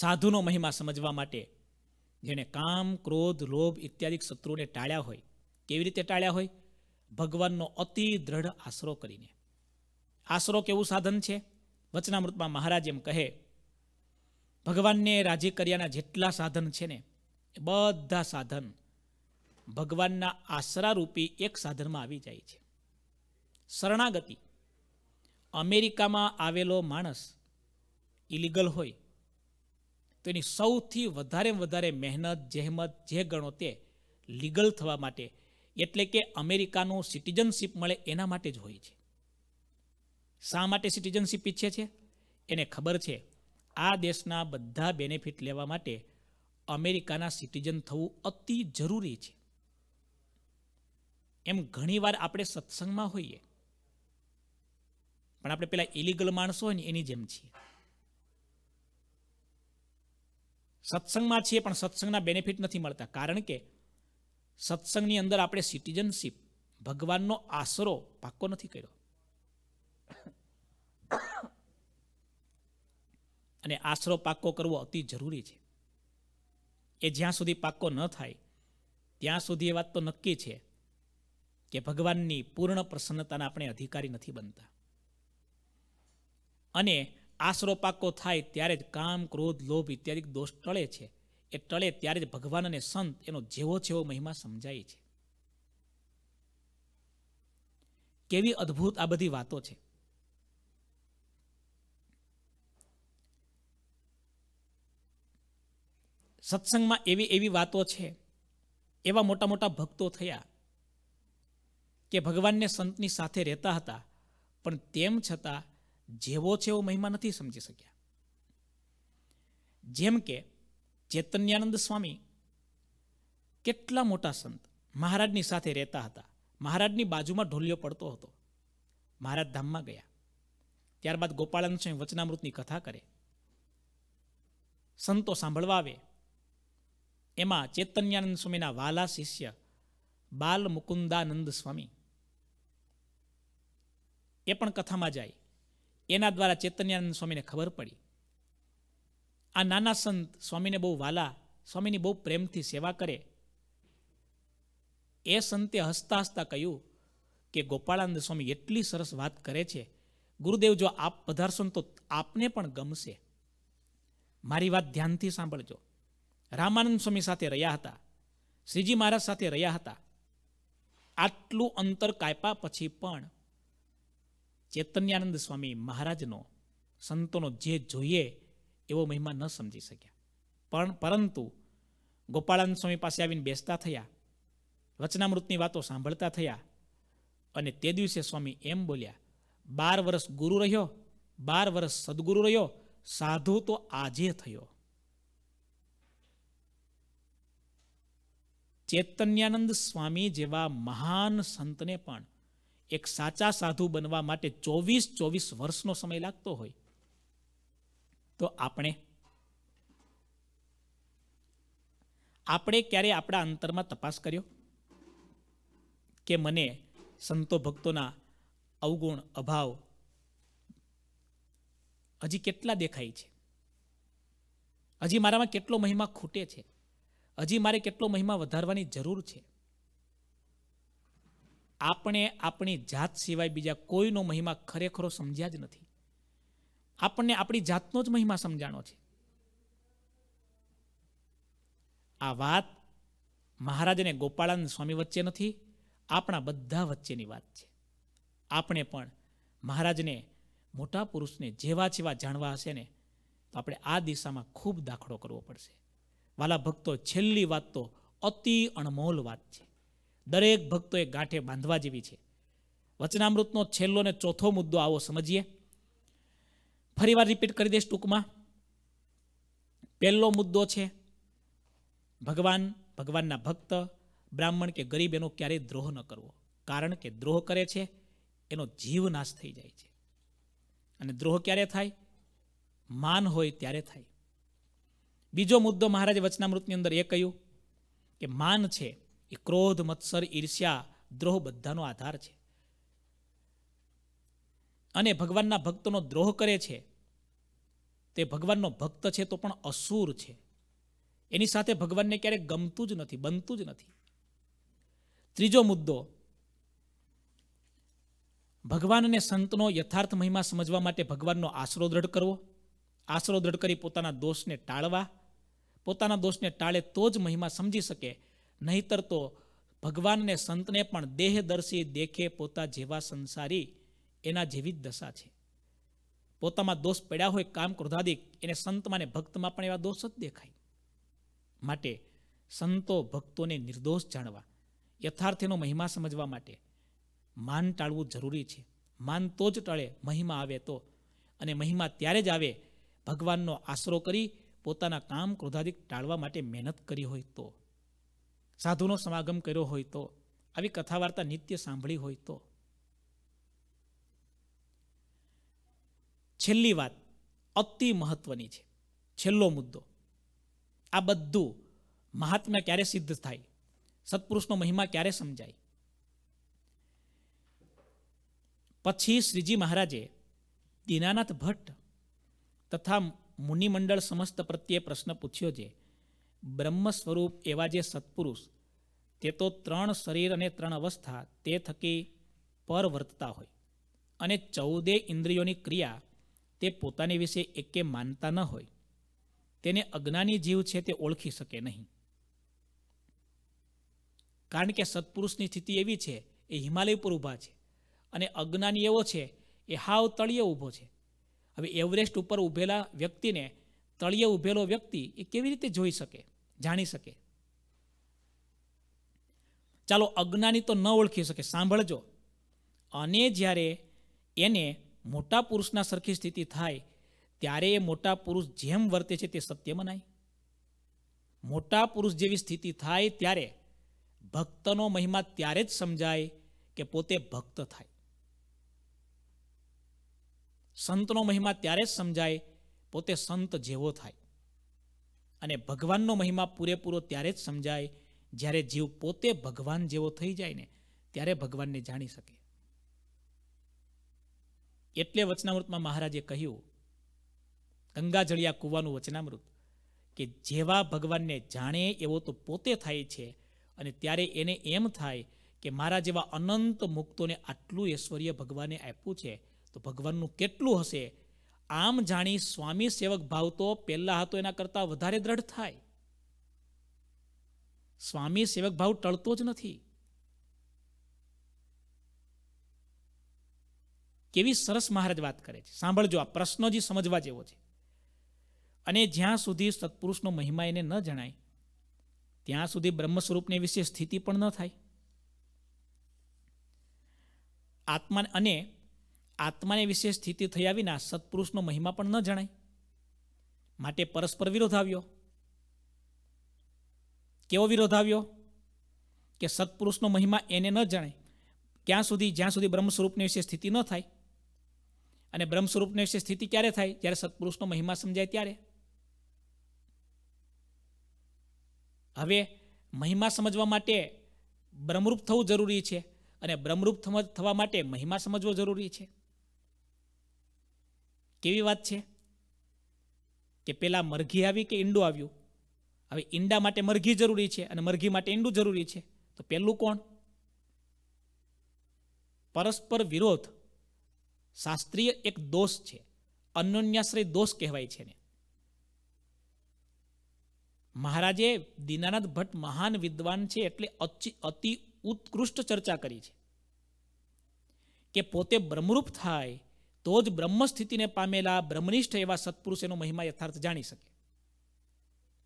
Speaker 1: સાધુનો મહિમા સમજવા માટે જેણે કામ ક્રોધ લોભ ઇત્યાદિક શત્રુને ટાળ્યા હોય કેવી રીતે ટાળ્યા હોય ભગવાનનો અતિ દ્રઢ આશરો કરીને આશરો કેવું સાધન છે વચનામૃતમાં મહારાજ એમ કહે ભગવાનને રાજી કર્યાના જેટલા સાધન છે ને એ બધા સાધન ભગવાનના આશરારૂપી એક સાધનમાં આવી જાય છે શરણાગતિ અમેરિકામાં આવેલો માણસ ઇલીગલ હોય તો એની સૌથી વધારે વધારે મહેનત જહેમત જે ગણો તે લીગલ થવા માટે એટલે કે અમેરિકાનું સિટીઝનશીપ મળે એના માટે જ હોય છે શા માટે સિટીઝનશીપ ઈચ્છે છે એને ખબર છે આ દેશના બધા બેનિફિટ લેવા માટે અમેરિકાના સિટીઝન થવું અતિ જરૂરી છે એમ ઘણીવાર આપણે સત્સંગમાં હોઈએ પણ આપણે પેલા ઇલીગલ માણસો હોય ને એની જેમ છીએ સત્સંગમાં છીએ પણ સત્સંગના બેનિફિટ નથી મળતા કારણ કે સત્સંગની અંદર આપણે સિટીઝનશીપ ભગવાનનો આશરો પાક્કો નથી કર્યો અને આશરો પાક્કો કરવો અતિ જરૂરી છે એ જ્યાં સુધી પાક્કો ન થાય ત્યાં સુધી એ વાત તો નક્કી છે કે ભગવાનની પૂર્ણ પ્રસન્નતાના આપણે અધિકારી નથી બનતા અને આશરો પાક્કો થાય ત્યારે જ કામ ક્રોધ લોભ ઇત્યાદિ દોષ ટળે છે એ ટળે ત્યારે જ ભગવાન અને સંત એનો જેવો જેવો મહિમા સમજાય છે કેવી અદ્ભુત આ બધી વાતો છે સત્સંગમાં એવી એવી વાતો છે એવા મોટા મોટા ભક્તો થયા કે ભગવાનને સંતની સાથે રહેતા હતા પણ તેમ છતાં જેવો છે એવો મહિમા નથી સમજી શક્યા જેમ કે ચેતન્યાનંદ સ્વામી કેટલા મોટા સંત મહારાજની સાથે રહેતા હતા મહારાજની બાજુમાં ઢોલિયો પડતો હતો મહારાજ ધામમાં ગયા ત્યારબાદ ગોપાળન સ્વામી વચનામૃતની કથા કરે સંતો સાંભળવા આવે એમાં ચૈતન્યાનંદ સ્વામીના વાલા શિષ્ય બાલ મુકુંદાનંદ સ્વામી એ પણ કથામાં જાય એના દ્વારા ચૈતન્યાનંદ સ્વામીને ખબર પડી આ નાના સંત સ્વામીને બહુ વાલા સ્વામીની બહુ પ્રેમથી સેવા કરે એ સંતે હસતા હસતા કહ્યું કે ગોપાળાનંદ સ્વામી એટલી સરસ વાત કરે છે ગુરુદેવ જો આપ પધારશો તો આપને પણ ગમશે મારી વાત ધ્યાનથી સાંભળજો રામાનંદ સ્વામી સાથે રહ્યા હતા શ્રીજી મહારાજ સાથે રહ્યા હતા આટલું અંતર કાપ્યા પછી પણ ચૈતન્યાનંદ સ્વામી મહારાજનો સંતોનો જે જોઈએ એવો મહિમા ન સમજી શક્યા પણ પરંતુ ગોપાળાનંદ સ્વામી પાસે આવીને બેસતા થયા વચનામૃતની વાતો સાંભળતા થયા અને તે દિવસે સ્વામી એમ બોલ્યા બાર વર્ષ ગુરુ રહ્યો બાર વર્ષ સદગુરુ રહ્યો સાધુ તો આજે થયો ચૈતન્યાનંદ સ્વામી જેવા મહાન સંતને પણ એક સાચા સાધુ બનવા માટે ચોવીસ ચોવીસ વર્ષનો સમય લાગતો હોય તો આપણે આપણે ક્યારે આપણા અંતરમાં તપાસ કર્યો કે મને સંતો ભક્તોના અવગુણ અભાવ હજી કેટલા દેખાય છે હજી મારામાં કેટલો મહિમા ખૂટે છે હજી મારે કેટલો મહિમા વધારવાની જરૂર છે આપણે આપણી જાત સિવાય બીજા કોઈનો મહિમા ખરેખરો સમજ્યા જ નથી આપણને આપણી જાતનો જ મહિમા સમજાણો છે આ વાત મહારાજ અને ગોપાળાનંદ સ્વામી વચ્ચે નથી આપણા બધા વચ્ચેની વાત છે આપણે પણ મહારાજને મોટા પુરુષને જેવા જેવા જાણવા હશે ને તો આપણે આ દિશામાં ખૂબ દાખલો કરવો પડશે વાલા ભક્તો છેલ્લી વાત તો અતિ અણમોલ વાત છે દરેક ભક્તો એ ગાંઠે બાંધવા જેવી છે વચનામૃતનો છેલ્લો ને ચોથો મુદ્દો આવો સમજીએ ફરીવાર રિપીટ કરી દઈશ ટૂંકમાં પહેલો મુદ્દો છે ભગવાન ભગવાનના ભક્ત બ્રાહ્મણ કે ગરીબ એનો ક્યારેય દ્રોહ ન કરવો કારણ કે દ્રોહ કરે છે એનો જીવ નાશ થઈ જાય છે અને દ્રોહ ક્યારે થાય માન હોય ત્યારે થાય બીજો મુદ્દો મહારાજે વચનામૃતની અંદર એ કહ્યું કે માન છે એ ક્રોધ મત્સર ઈર્ષ્યા દ્રોહ બધાનો આધાર છે અને ભગવાનના ભક્તોનો દ્રોહ કરે છે તે ભગવાનનો ભક્ત છે તો પણ અસુર છે એની સાથે ભગવાનને ક્યારેક ગમતું જ નથી બનતું જ નથી ત્રીજો મુદ્દો ભગવાન અને સંતનો યથાર્થ મહિમા સમજવા માટે ભગવાનનો આશરો દ્રઢ કરવો આશરો દ્રઢ કરી પોતાના દોષને ટાળવા પોતાના દોષને ટાળે તો જ મહિમા સમજી શકે નહીતર તો ભગવાનને સંતને પણ દેહદર્શી દેખે પોતા જેવા સંસારી એના જેવી જ દશા છે પોતામાં દોષ પડ્યા હોય કામ ક્રોધાદિક એને સંતમાં ને ભક્તમાં પણ એવા દોષ જ દેખાય માટે સંતો ભક્તોને નિર્દોષ જાણવા યથાર્થનો મહિમા સમજવા માટે માન ટાળવું જરૂરી છે માન તો જ ટળે મહિમા આવે તો અને મહિમા ત્યારે જ આવે ભગવાનનો આશરો કરી પોતાના કામ ક્રોધાધિક ટાળવા માટે મહેનત કરી હોય તો સાધુનો સમાગમ કર્યો હોય તો આવી કથા વાર્તા નિત્ય સાંભળી હોય તો છેલ્લી વાત અતિ મહત્વની છે છેલ્લો મુદ્દો આ બધું મહાત્મા ક્યારે સિદ્ધ થાય સત્પુરુષનો મહિમા ક્યારે સમજાય પછી શ્રીજી મહારાજે દીનાનાથ ભટ્ટ તથા મુનિમંડળ સમસ્ત પ્રત્યે પ્રશ્ન પૂછ્યો છે બ્રહ્મ સ્વરૂપ એવા જે સત્પુરુષ તે તો ત્રણ શરીર અને ત્રણ અવસ્થા તે થકી પર વર્તતા હોય અને ચૌદે ઇન્દ્રિયોની ક્રિયા તે પોતાની વિશે એકે માનતા ન હોય તેને અજ્ઞાની જીવ છે તે ઓળખી શકે નહીં કારણ કે સત્પુરુષની સ્થિતિ એવી છે એ હિમાલય પર ઊભા છે અને અજ્ઞાની એવો છે એ હાવ તળિયે ઊભો છે હવે એવરેસ્ટ ઉપર ઊભેલા વ્યક્તિને તળિયે ઊભેલો વ્યક્તિ એ કેવી રીતે જોઈ શકે જાણી શકે ચાલો અજ્ઞાની તો ન ઓળખી શકે સાંભળજો અને જ્યારે એને મોટા પુરુષના સરખી સ્થિતિ થાય ત્યારે એ મોટા પુરુષ જેમ વર્તે છે તે સત્ય મનાય મોટા પુરુષ જેવી સ્થિતિ થાય ત્યારે ભક્તનો મહિમા ત્યારે જ સમજાય કે પોતે ભક્ત થાય સંતનો મહિમા ત્યારે જ સમજાય પોતે સંત જેવો થાય અને ભગવાનનો મહિમા પૂરેપૂરો ત્યારે જ સમજાય જ્યારે જીવ પોતે ભગવાન જેવો થઈ જાય ને ત્યારે ભગવાનને જાણી શકે એટલે વચનામૃતમાં મહારાજે કહ્યું ગંગાજળિયા કૂવાનું વચનામૃત કે જેવા ભગવાનને જાણે એવો તો પોતે થાય છે અને ત્યારે એને એમ થાય કે મારા જેવા અનંત મુક્તોને આટલું ઐશ્વર્ય ભગવાને આપ્યું છે તો ભગવાનનું કેટલું હશે આમ જાણી સ્વામી સેવક ભાવ તો પહેલા હતો એના કરતા વધારે દ્રઢ થાય સ્વામી સેવક ભાવ ટળતો જ નથી કેવી સરસ મહારાજ વાત કરે છે સાંભળજો આ પ્રશ્નો જે સમજવા જેવો છે અને જ્યાં સુધી સત્પુરુષનો મહિમા એને ન જણાય ત્યાં સુધી બ્રહ્મ સ્વરૂપની વિશે સ્થિતિ પણ ન થાય આત્મા અને આત્માને વિશે સ્થિતિ થયા વિના સત્પુરુષનો મહિમા પણ ન જણાય માટે પરસ્પર વિરોધ આવ્યો કેવો વિરોધ આવ્યો કે સત્પુરુષનો મહિમા એને ન જણાય ક્યાં સુધી જ્યાં સુધી બ્રહ્મ સ્વરૂપની વિશે સ્થિતિ ન થાય અને બ્રહ્મ સ્વરૂપની વિશે સ્થિતિ ક્યારે થાય જ્યારે સત્પુરુષનો મહિમા સમજાય ત્યારે હવે મહિમા સમજવા માટે બ્રહ્મરૂપ થવું જરૂરી છે અને બ્રહ્મરૂપ થવા માટે મહિમા સમજવો જરૂરી છે કેવી વાત છે કે પેલા મરઘી આવી કે ઈંડું આવ્યું હવે ઈંડા માટે મરઘી જરૂરી છે અને મરઘી માટે ઈંડું જરૂરી છે તો પહેલું કોણ પરસ્પર વિરોધ શાસ્ત્રીય એક દોષ છે અનોન્યાશ્રય દોષ કહેવાય છે ને મહારાજે દીનાનાથ ભટ્ટ મહાન વિદ્વાન છે એટલે અતિ ઉત્કૃષ્ટ ચર્ચા કરી છે કે પોતે બ્રહ્મરૂપ થાય તો જ બ્રહ્મસ્થિતિને પામેલા બ્રહ્મનિષ્ઠ એવા સત્પુરુષ એનો મહિમા યથાર્થ જાણી શકે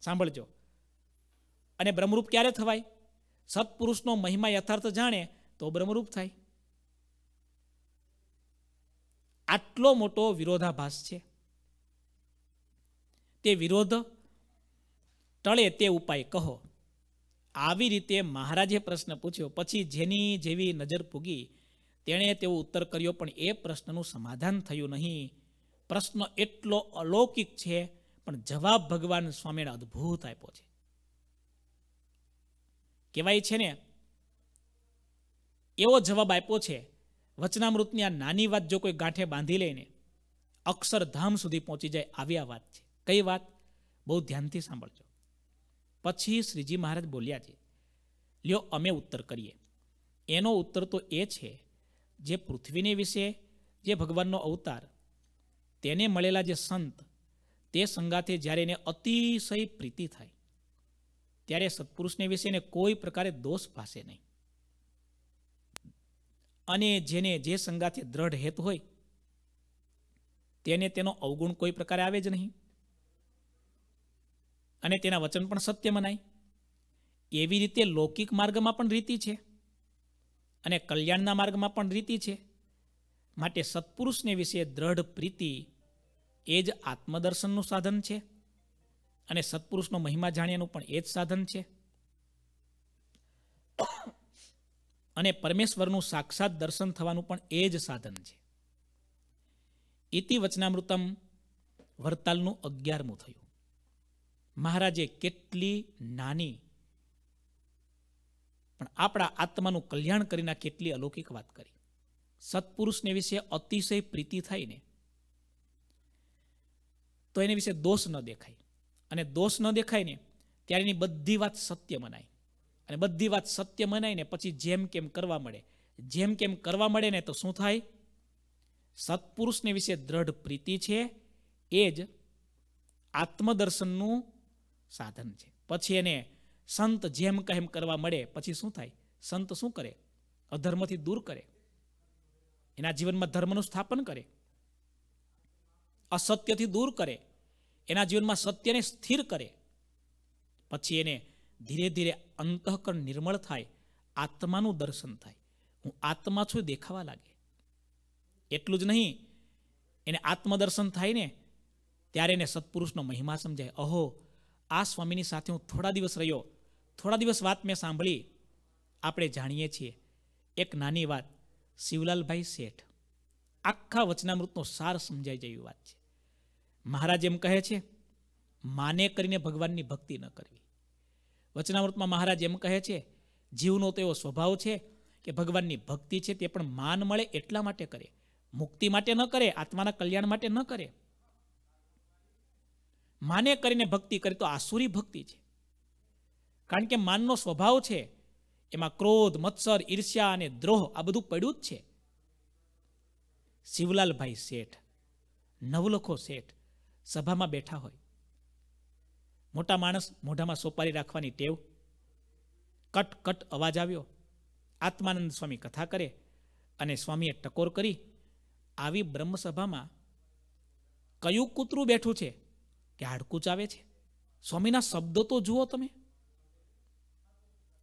Speaker 1: સાંભળજો અને બ્રહ્મરૂપ ક્યારે થવાય સત્પુરુષનો મહિમા યથાર્થ જાણે તો બ્રહ્મરૂપ થાય આટલો મોટો વિરોધાભાસ છે તે વિરોધ ટળે તે ઉપાય કહો આવી રીતે મહારાજે પ્રશ્ન પૂછ્યો પછી જેની જેવી નજર પૂગી તેણે તેવો ઉત્તર કર્યો પણ એ પ્રશ્નનું સમાધાન થયું નહીં પ્રશ્ન એટલો અલૌકિક છે પણ જવાબ ભગવાન સ્વામીને અદ્ભુત આપ્યો છે કહેવાય છે ને એવો જવાબ આપ્યો છે વચનામૃતની આ નાની વાત જો કોઈ ગાંઠે બાંધી લઈને અક્ષરધામ સુધી પહોંચી જાય આવી વાત છે કઈ વાત બહુ ધ્યાનથી સાંભળજો પછી શ્રીજી મહારાજ બોલ્યા છે લ્યો અમે ઉત્તર કરીએ એનો ઉત્તર તો એ છે જે પૃથ્વીને વિશે જે ભગવાનનો અવતાર તેને મળેલા જે સંત તે સંગાથે જ્યારે એને અતિશય પ્રીતિ થાય ત્યારે સત્પુરુષને વિશે એને કોઈ પ્રકારે દોષ ભાષે નહીં અને જેને જે સંગાથે દ્રઢ હેત હોય તેને તેનો અવગુણ કોઈ પ્રકારે આવે જ નહીં અને તેના વચન પણ સત્ય મનાય એવી રીતે લૌકિક માર્ગમાં પણ રીતિ છે અને કલ્યાણના માર્ગમાં પણ રીતિ છે માટે સત્પુરુષને વિશે દ્રઢ પ્રીતિ એ જ આત્મદર્શનનું સાધન છે અને સત્પુરુષનો મહિમા જાણ્યાનું પણ એ જ સાધન છે અને પરમેશ્વરનું સાક્ષાત દર્શન થવાનું પણ એ જ સાધન છે ઇતિ વચનામૃતમ વરતાલનું અગિયારમું થયું મહારાજે કેટલી નાની પણ આપણા આત્માનું કલ્યાણ કરીને કેટલી અલૌકિક વાત કરી સત્પુરુષને વિશે અતિશય પ્રીતિ થાય ને તો એને વિશે દોષ ન દેખાય અને દોષ ન દેખાય ને ત્યારે એની બધી વાત સત્ય મનાય અને બધી વાત સત્ય મનાય ને પછી જેમ કેમ કરવા મળે જેમ કેમ કરવા મળે ને તો શું થાય સત્પુરુષને વિશે દ્રઢ પ્રીતિ છે એ જ આત્મદર્શનનું સાધન છે પછી એને સંત જેમ કેમ કરવા મળે પછી શું થાય સંત શું કરે અધર્મથી દૂર કરે એના જીવનમાં ધર્મનું સ્થાપન કરે અસત્યથી દૂર કરે એના જીવનમાં સત્યને સ્થિર કરે પછી એને ધીરે ધીરે અંતઃકરણ નિર્મળ થાય આત્માનું દર્શન થાય હું આત્મા છું દેખાવા લાગે એટલું જ નહીં એને આત્મદર્શન થાય ને ત્યારે એને સત્પુરુષનો મહિમા સમજાય અહો આ સ્વામીની સાથે હું થોડા દિવસ રહ્યો થોડા દિવસ વાત મેં સાંભળી આપણે જાણીએ છીએ એક નાની વાત શિવલાલભાઈ શેઠ આખા વચનામૃતનો સાર સમજાઈ જેવી વાત છે મહારાજ એમ કહે છે માને કરીને ભગવાનની ભક્તિ ન કરવી વચનામૃતમાં મહારાજ એમ કહે છે જીવનો તો એવો સ્વભાવ છે કે ભગવાનની ભક્તિ છે તે પણ માન મળે એટલા માટે કરે મુક્તિ માટે ન કરે આત્માના કલ્યાણ માટે ન કરે માને કરીને ભક્તિ કરે તો આસુરી ભક્તિ છે કારણ કે માનનો સ્વભાવ છે એમાં ક્રોધ મત્સર ઈર્ષ્યા અને દ્રોહ આ બધું પડ્યું જ છે શિવલાલભાઈ શેઠ નવલખો શેઠ સભામાં બેઠા હોય મોટા માણસ મોઢામાં સોપારી રાખવાની ટેવ કટ કટ અવાજ આવ્યો આત્માનંદ સ્વામી કથા કરે અને સ્વામીએ ટકોર કરી આવી બ્રહ્મસભામાં કયું કૂતરું બેઠું છે કે હાડકું ચાવે છે સ્વામીના શબ્દો તો જુઓ તમે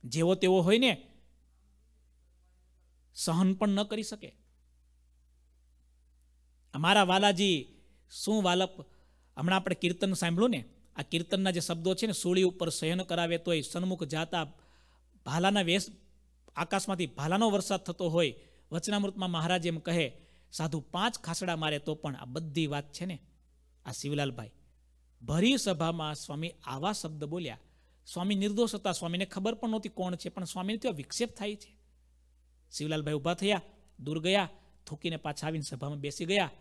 Speaker 1: જેવો તેવો હોય ને સહન પણ ન કરી શકે અમારા વાલાજી શું વાલપ હમણાં આપણે કીર્તન સાંભળ્યું ને આ કીર્તનના જે શબ્દો છે ને સૂળી ઉપર સહન કરાવે તોય સન્મુખ જાતા ભાલાના વેશ આકાશમાંથી ભાલાનો વરસાદ થતો હોય વચનામૃતમાં મહારાજ એમ કહે સાધુ પાંચ ખાસડા મારે તો પણ આ બધી વાત છે ને આ શિવલાલભાઈ ભરી સભામાં સ્વામી આવા શબ્દ બોલ્યા સ્વામી નિર્દોષ હતા સ્વામીને ખબર પણ નહોતી કોણ છે પણ સ્વામીને ત્યાં વિક્ષેપ થાય છે શિવલાલભાઈ ઊભા થયા દૂર ગયા થૂકીને પાછા આવીને સભામાં બેસી ગયા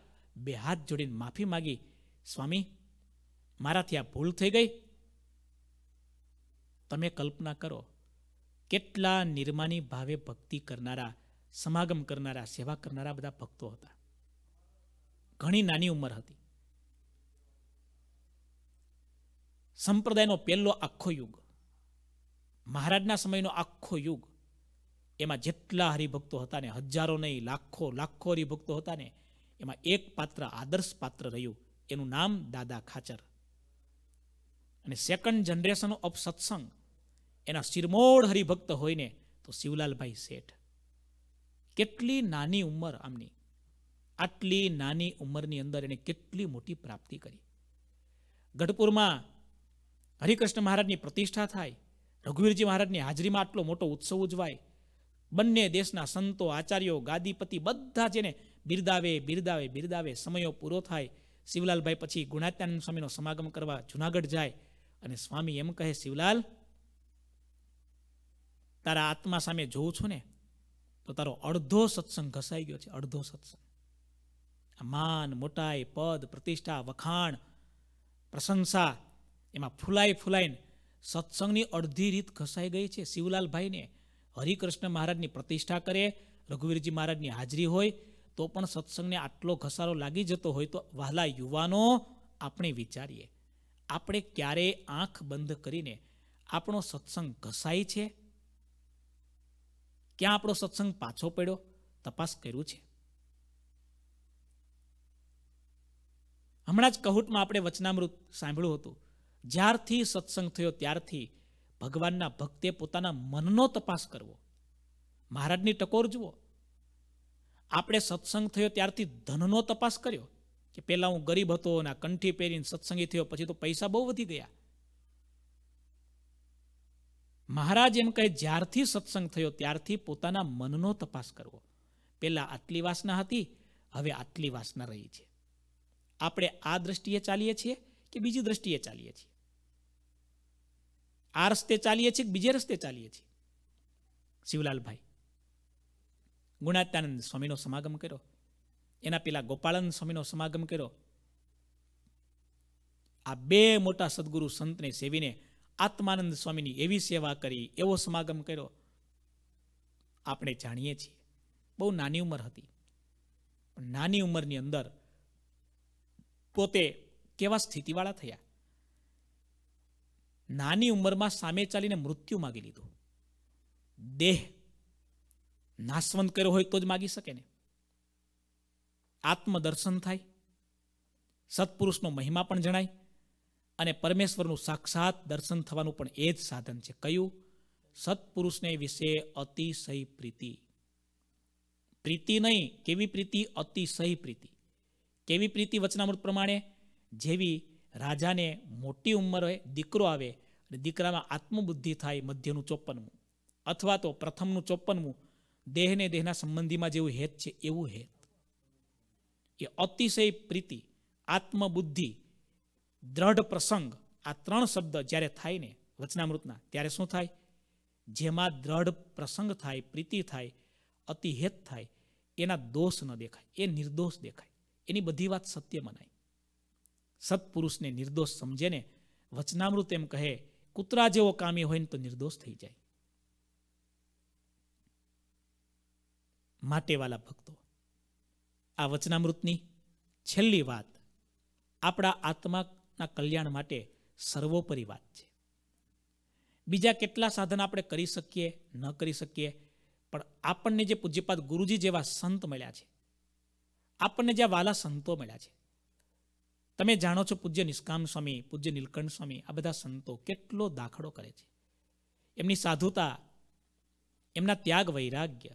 Speaker 1: બે હાથ જોડીને માફી માગી સ્વામી મારાથી આ ભૂલ થઈ ગઈ તમે કલ્પના કરો કેટલા નિર્માની ભાવે ભક્તિ કરનારા સમાગમ કરનારા સેવા કરનારા બધા ભક્તો હતા ઘણી નાની ઉંમર હતી સંપ્રદાયનો પહેલો આખો યુગ મહારાજના સમયનો આખો યુગ એમાં જેટલા હરિભક્તો હતા ને હજારો નહીં લાખો લાખો હરિભક્તો હતા ને એમાં એક પાત્ર આદર્શ પાત્ર રહ્યું એનું નામ દાદા ખાચર અને સેકન્ડ જનરેશન ઓફ સત્સંગ એના શિરમોળ હરિભક્ત હોઈને તો શિવલાલભાઈ શેઠ કેટલી નાની ઉંમર આમની આટલી નાની ઉંમરની અંદર એણે કેટલી મોટી પ્રાપ્તિ કરી ગઢપુરમાં હરિકૃષ્ણ મહારાજની પ્રતિષ્ઠા થાય રઘુવીરજી મહારાજની હાજરીમાં આટલો મોટો ઉત્સવ ઉજવાય બંને દેશના સંતો આચાર્યો ગાદીપતિ બધા જેને બિરદાવે બિરદાવે બિરદાવે સમયો પૂરો થાય શિવલાલભાઈ પછી ગુણાત્યાનંદ સ્વામીનો સમાગમ કરવા જુનાગઢ જાય અને સ્વામી એમ કહે શિવલાલ તારા આત્મા સામે જોઉં છું ને તો તારો અડધો સત્સંગ ઘસાઈ ગયો છે અડધો સત્સંગ માન મોટાઈ પદ પ્રતિષ્ઠા વખાણ પ્રશંસા એમાં ફૂલાઈ ફૂલાઈને સત્સંગની અડધી રીત ઘસાઈ ગઈ છે શિવલાલભાઈને હરિકૃષ્ણ મહારાજની પ્રતિષ્ઠા કરે રઘુવીરજી મહારાજની હાજરી હોય તો પણ સત્સંગને આટલો ઘસારો લાગી જતો હોય તો વહાલા યુવાનો આપણે વિચારીએ આપણે ક્યારે આંખ બંધ કરીને આપણો સત્સંગ ઘસાય છે ક્યાં આપણો સત્સંગ પાછો પડ્યો તપાસ કર્યું છે હમણાં જ કહુટમાં આપણે વચનામૃત સાંભળ્યું હતું જ્યારથી સત્સંગ થયો ત્યારથી ભગવાનના ભક્તે પોતાના મનનો તપાસ કરવો મહારાજની ટકોર જુઓ આપણે સત્સંગ થયો ત્યારથી ધનનો તપાસ કર્યો કે પહેલાં હું ગરીબ હતો અને કંઠી પહેરીને સત્સંગી થયો પછી તો પૈસા બહુ વધી ગયા મહારાજ એમ કહે જ્યારથી સત્સંગ થયો ત્યારથી પોતાના મનનો તપાસ કરવો પહેલાં આટલી વાસના હતી હવે આટલી વાસના રહી છે આપણે આ દ્રષ્ટિએ ચાલીએ છીએ કે બીજી દ્રષ્ટિએ ચાલીએ છીએ આ રસ્તે ચાલીએ છીએ બીજે રસ્તે ચાલીએ છીએ શિવલાલભાઈ ગુણાત્યાનંદ સ્વામીનો સમાગમ કર્યો એના પેલા ગોપાળાનંદ સ્વામીનો સમાગમ કર્યો આ બે મોટા સદગુરુ સંતને સેવીને આત્માનંદ સ્વામીની એવી સેવા કરી એવો સમાગમ કર્યો આપણે જાણીએ છીએ બહુ નાની ઉંમર હતી નાની ઉંમરની અંદર પોતે કેવા સ્થિતિવાળા થયા નાની ઉંમરમાં સામે ચાલીને મૃત્યુ માગી લીધું દેહ નાશવંત કર્યો હોય તો જ માગી શકે ને આત્મદર્શન થાય સત્પુરુષનો મહિમા પણ જણાય અને પરમેશ્વરનું સાક્ષાત દર્શન થવાનું પણ એ જ સાધન છે કયું સત્પુરુષને વિશે અતિશય પ્રીતિ પ્રીતિ નહીં કેવી પ્રીતિ અતિશય પ્રીતિ કેવી પ્રીતિ વચનામૃત પ્રમાણે જેવી રાજાને મોટી ઉંમર હોય દીકરો આવે અને દીકરામાં આત્મબુદ્ધિ થાય મધ્યનું ચોપ્પનમું અથવા તો પ્રથમનું ચોપ્પનમું દેહને દેહના સંબંધીમાં જેવું હેત છે એવું હેત એ અતિશય પ્રીતિ આત્મબુદ્ધિ દ્રઢ પ્રસંગ આ ત્રણ શબ્દ જ્યારે થાય ને વચનામૃતના ત્યારે શું થાય જેમાં દ્રઢ પ્રસંગ થાય પ્રીતિ થાય અતિહેત થાય એના દોષ ન દેખાય એ નિર્દોષ દેખાય એની બધી વાત સત્ય મનાય સત્પુરુષને નિર્દોષ સમજે ને વચનામૃત એમ કહે કૂતરા જેવો કામી હોય ને તો નિર્દોષ થઈ જાય માટેવાલા ભક્તો આ વચનામૃતની છેલ્લી વાત આપણા આત્માના કલ્યાણ માટે સર્વોપરી વાત છે બીજા કેટલા સાધન આપણે કરી શકીએ ન કરી શકીએ પણ આપણને જે પૂજ્યપાદ ગુરુજી જેવા સંત મળ્યા છે આપણને જે વાલા સંતો મળ્યા છે તમે જાણો છો પૂજ્ય નિષ્કામ સ્વામી પૂજ્ય નીલકંઠ સ્વામી આ બધા સંતો કેટલો દાખલો કરે છે એમની સાધુતા એમના ત્યાગ વૈરાગ્ય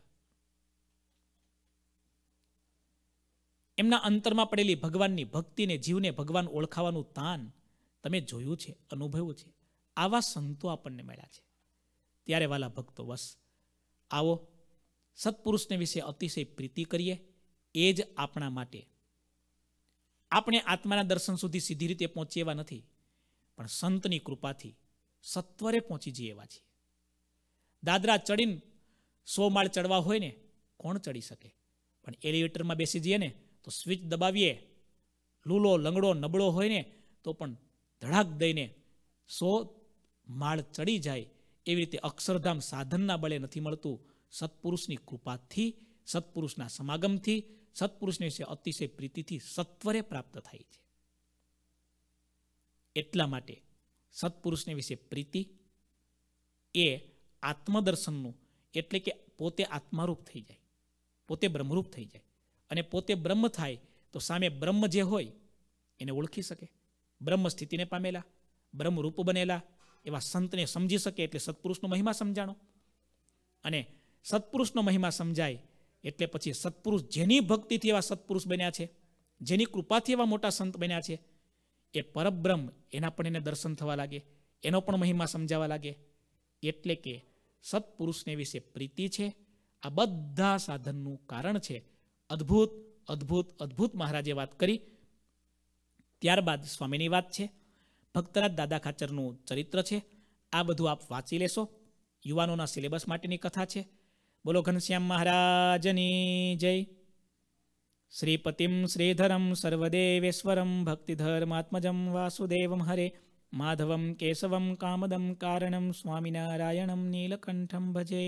Speaker 1: એમના અંતરમાં પડેલી ભગવાનની ભક્તિને જીવને ભગવાન ઓળખાવાનું તાન તમે જોયું છે અનુભવ્યું છે આવા સંતો આપણને મળ્યા છે ત્યારે વાલા ભક્તો વસ આવો સત્પુરુષને વિશે અતિશય પ્રીતિ કરીએ એ જ આપણા માટે આપણે આત્માના દર્શન સુધી સીધી રીતે પહોંચી એવા નથી પણ સંતની કૃપાથી સત્વરે પહોંચી જઈએ એવા છીએ દાદરા ચડીને સો માળ ચડવા હોય ને કોણ ચડી શકે પણ એલિવેટરમાં બેસી જઈએ ને તો સ્વિચ દબાવીએ લૂલો લંગડો નબળો હોય ને તો પણ ધડાક દઈને સો માળ ચડી જાય એવી રીતે અક્ષરધામ સાધનના બળે નથી મળતું સત્પુરુષની કૃપાથી સત્પુરુષના સમાગમથી સત્પુરુષને છે અતિશય પ્રીતિથી સત્વરે પ્રાપ્ત થાય છે એટલા માટે સત્પુરુષને વિશે પ્રીતિ એ આત્મદર્શનનું એટલે કે પોતે આત્મારૂપ થઈ જાય પોતે બ્રહ્મરૂપ થઈ જાય અને પોતે બ્રહ્મ થાય તો સામે બ્રહ્મ જે હોય એને ઓળખી શકે બ્રહ્મ સ્થિતિને પામેલા બ્રહ્મરૂપ બનેલા એવા સંતને સમજી શકે એટલે સત્પુરુષનો મહિમા સમજાણો અને સત્પુરુષનો મહિમા સમજાય એટલે પછી સત્પુરુષ જેની ભક્તિથી એવા સત્પુરુષ બન્યા છે જેની કૃપાથી એવા મોટા સંત બન્યા છે એ પરબ્રહ્મ એના પણ એને દર્શન થવા લાગે એનો પણ મહિમા સમજાવા લાગે એટલે કે સત્પુરુષને વિશે પ્રીતિ છે આ બધા સાધનનું કારણ છે અદ્ભુત અદ્ભુત અદ્ભુત મહારાજે વાત કરી ત્યારબાદ સ્વામીની વાત છે ભક્તરાજ દાદા ખાચરનું ચરિત્ર છે આ બધું આપ વાંચી લેશો યુવાનોના સિલેબસ માટેની કથા છે बोलो बोलोघनस्यां महाराजनी जय श्रीपतिं श्रीधरं सर्वदेवेश्वरं भक्तिधर्मात्मजं वासुदेवं हरे माधवं केशवं कामदं कारणं स्वामिनारायणं नीलकण्ठं भजे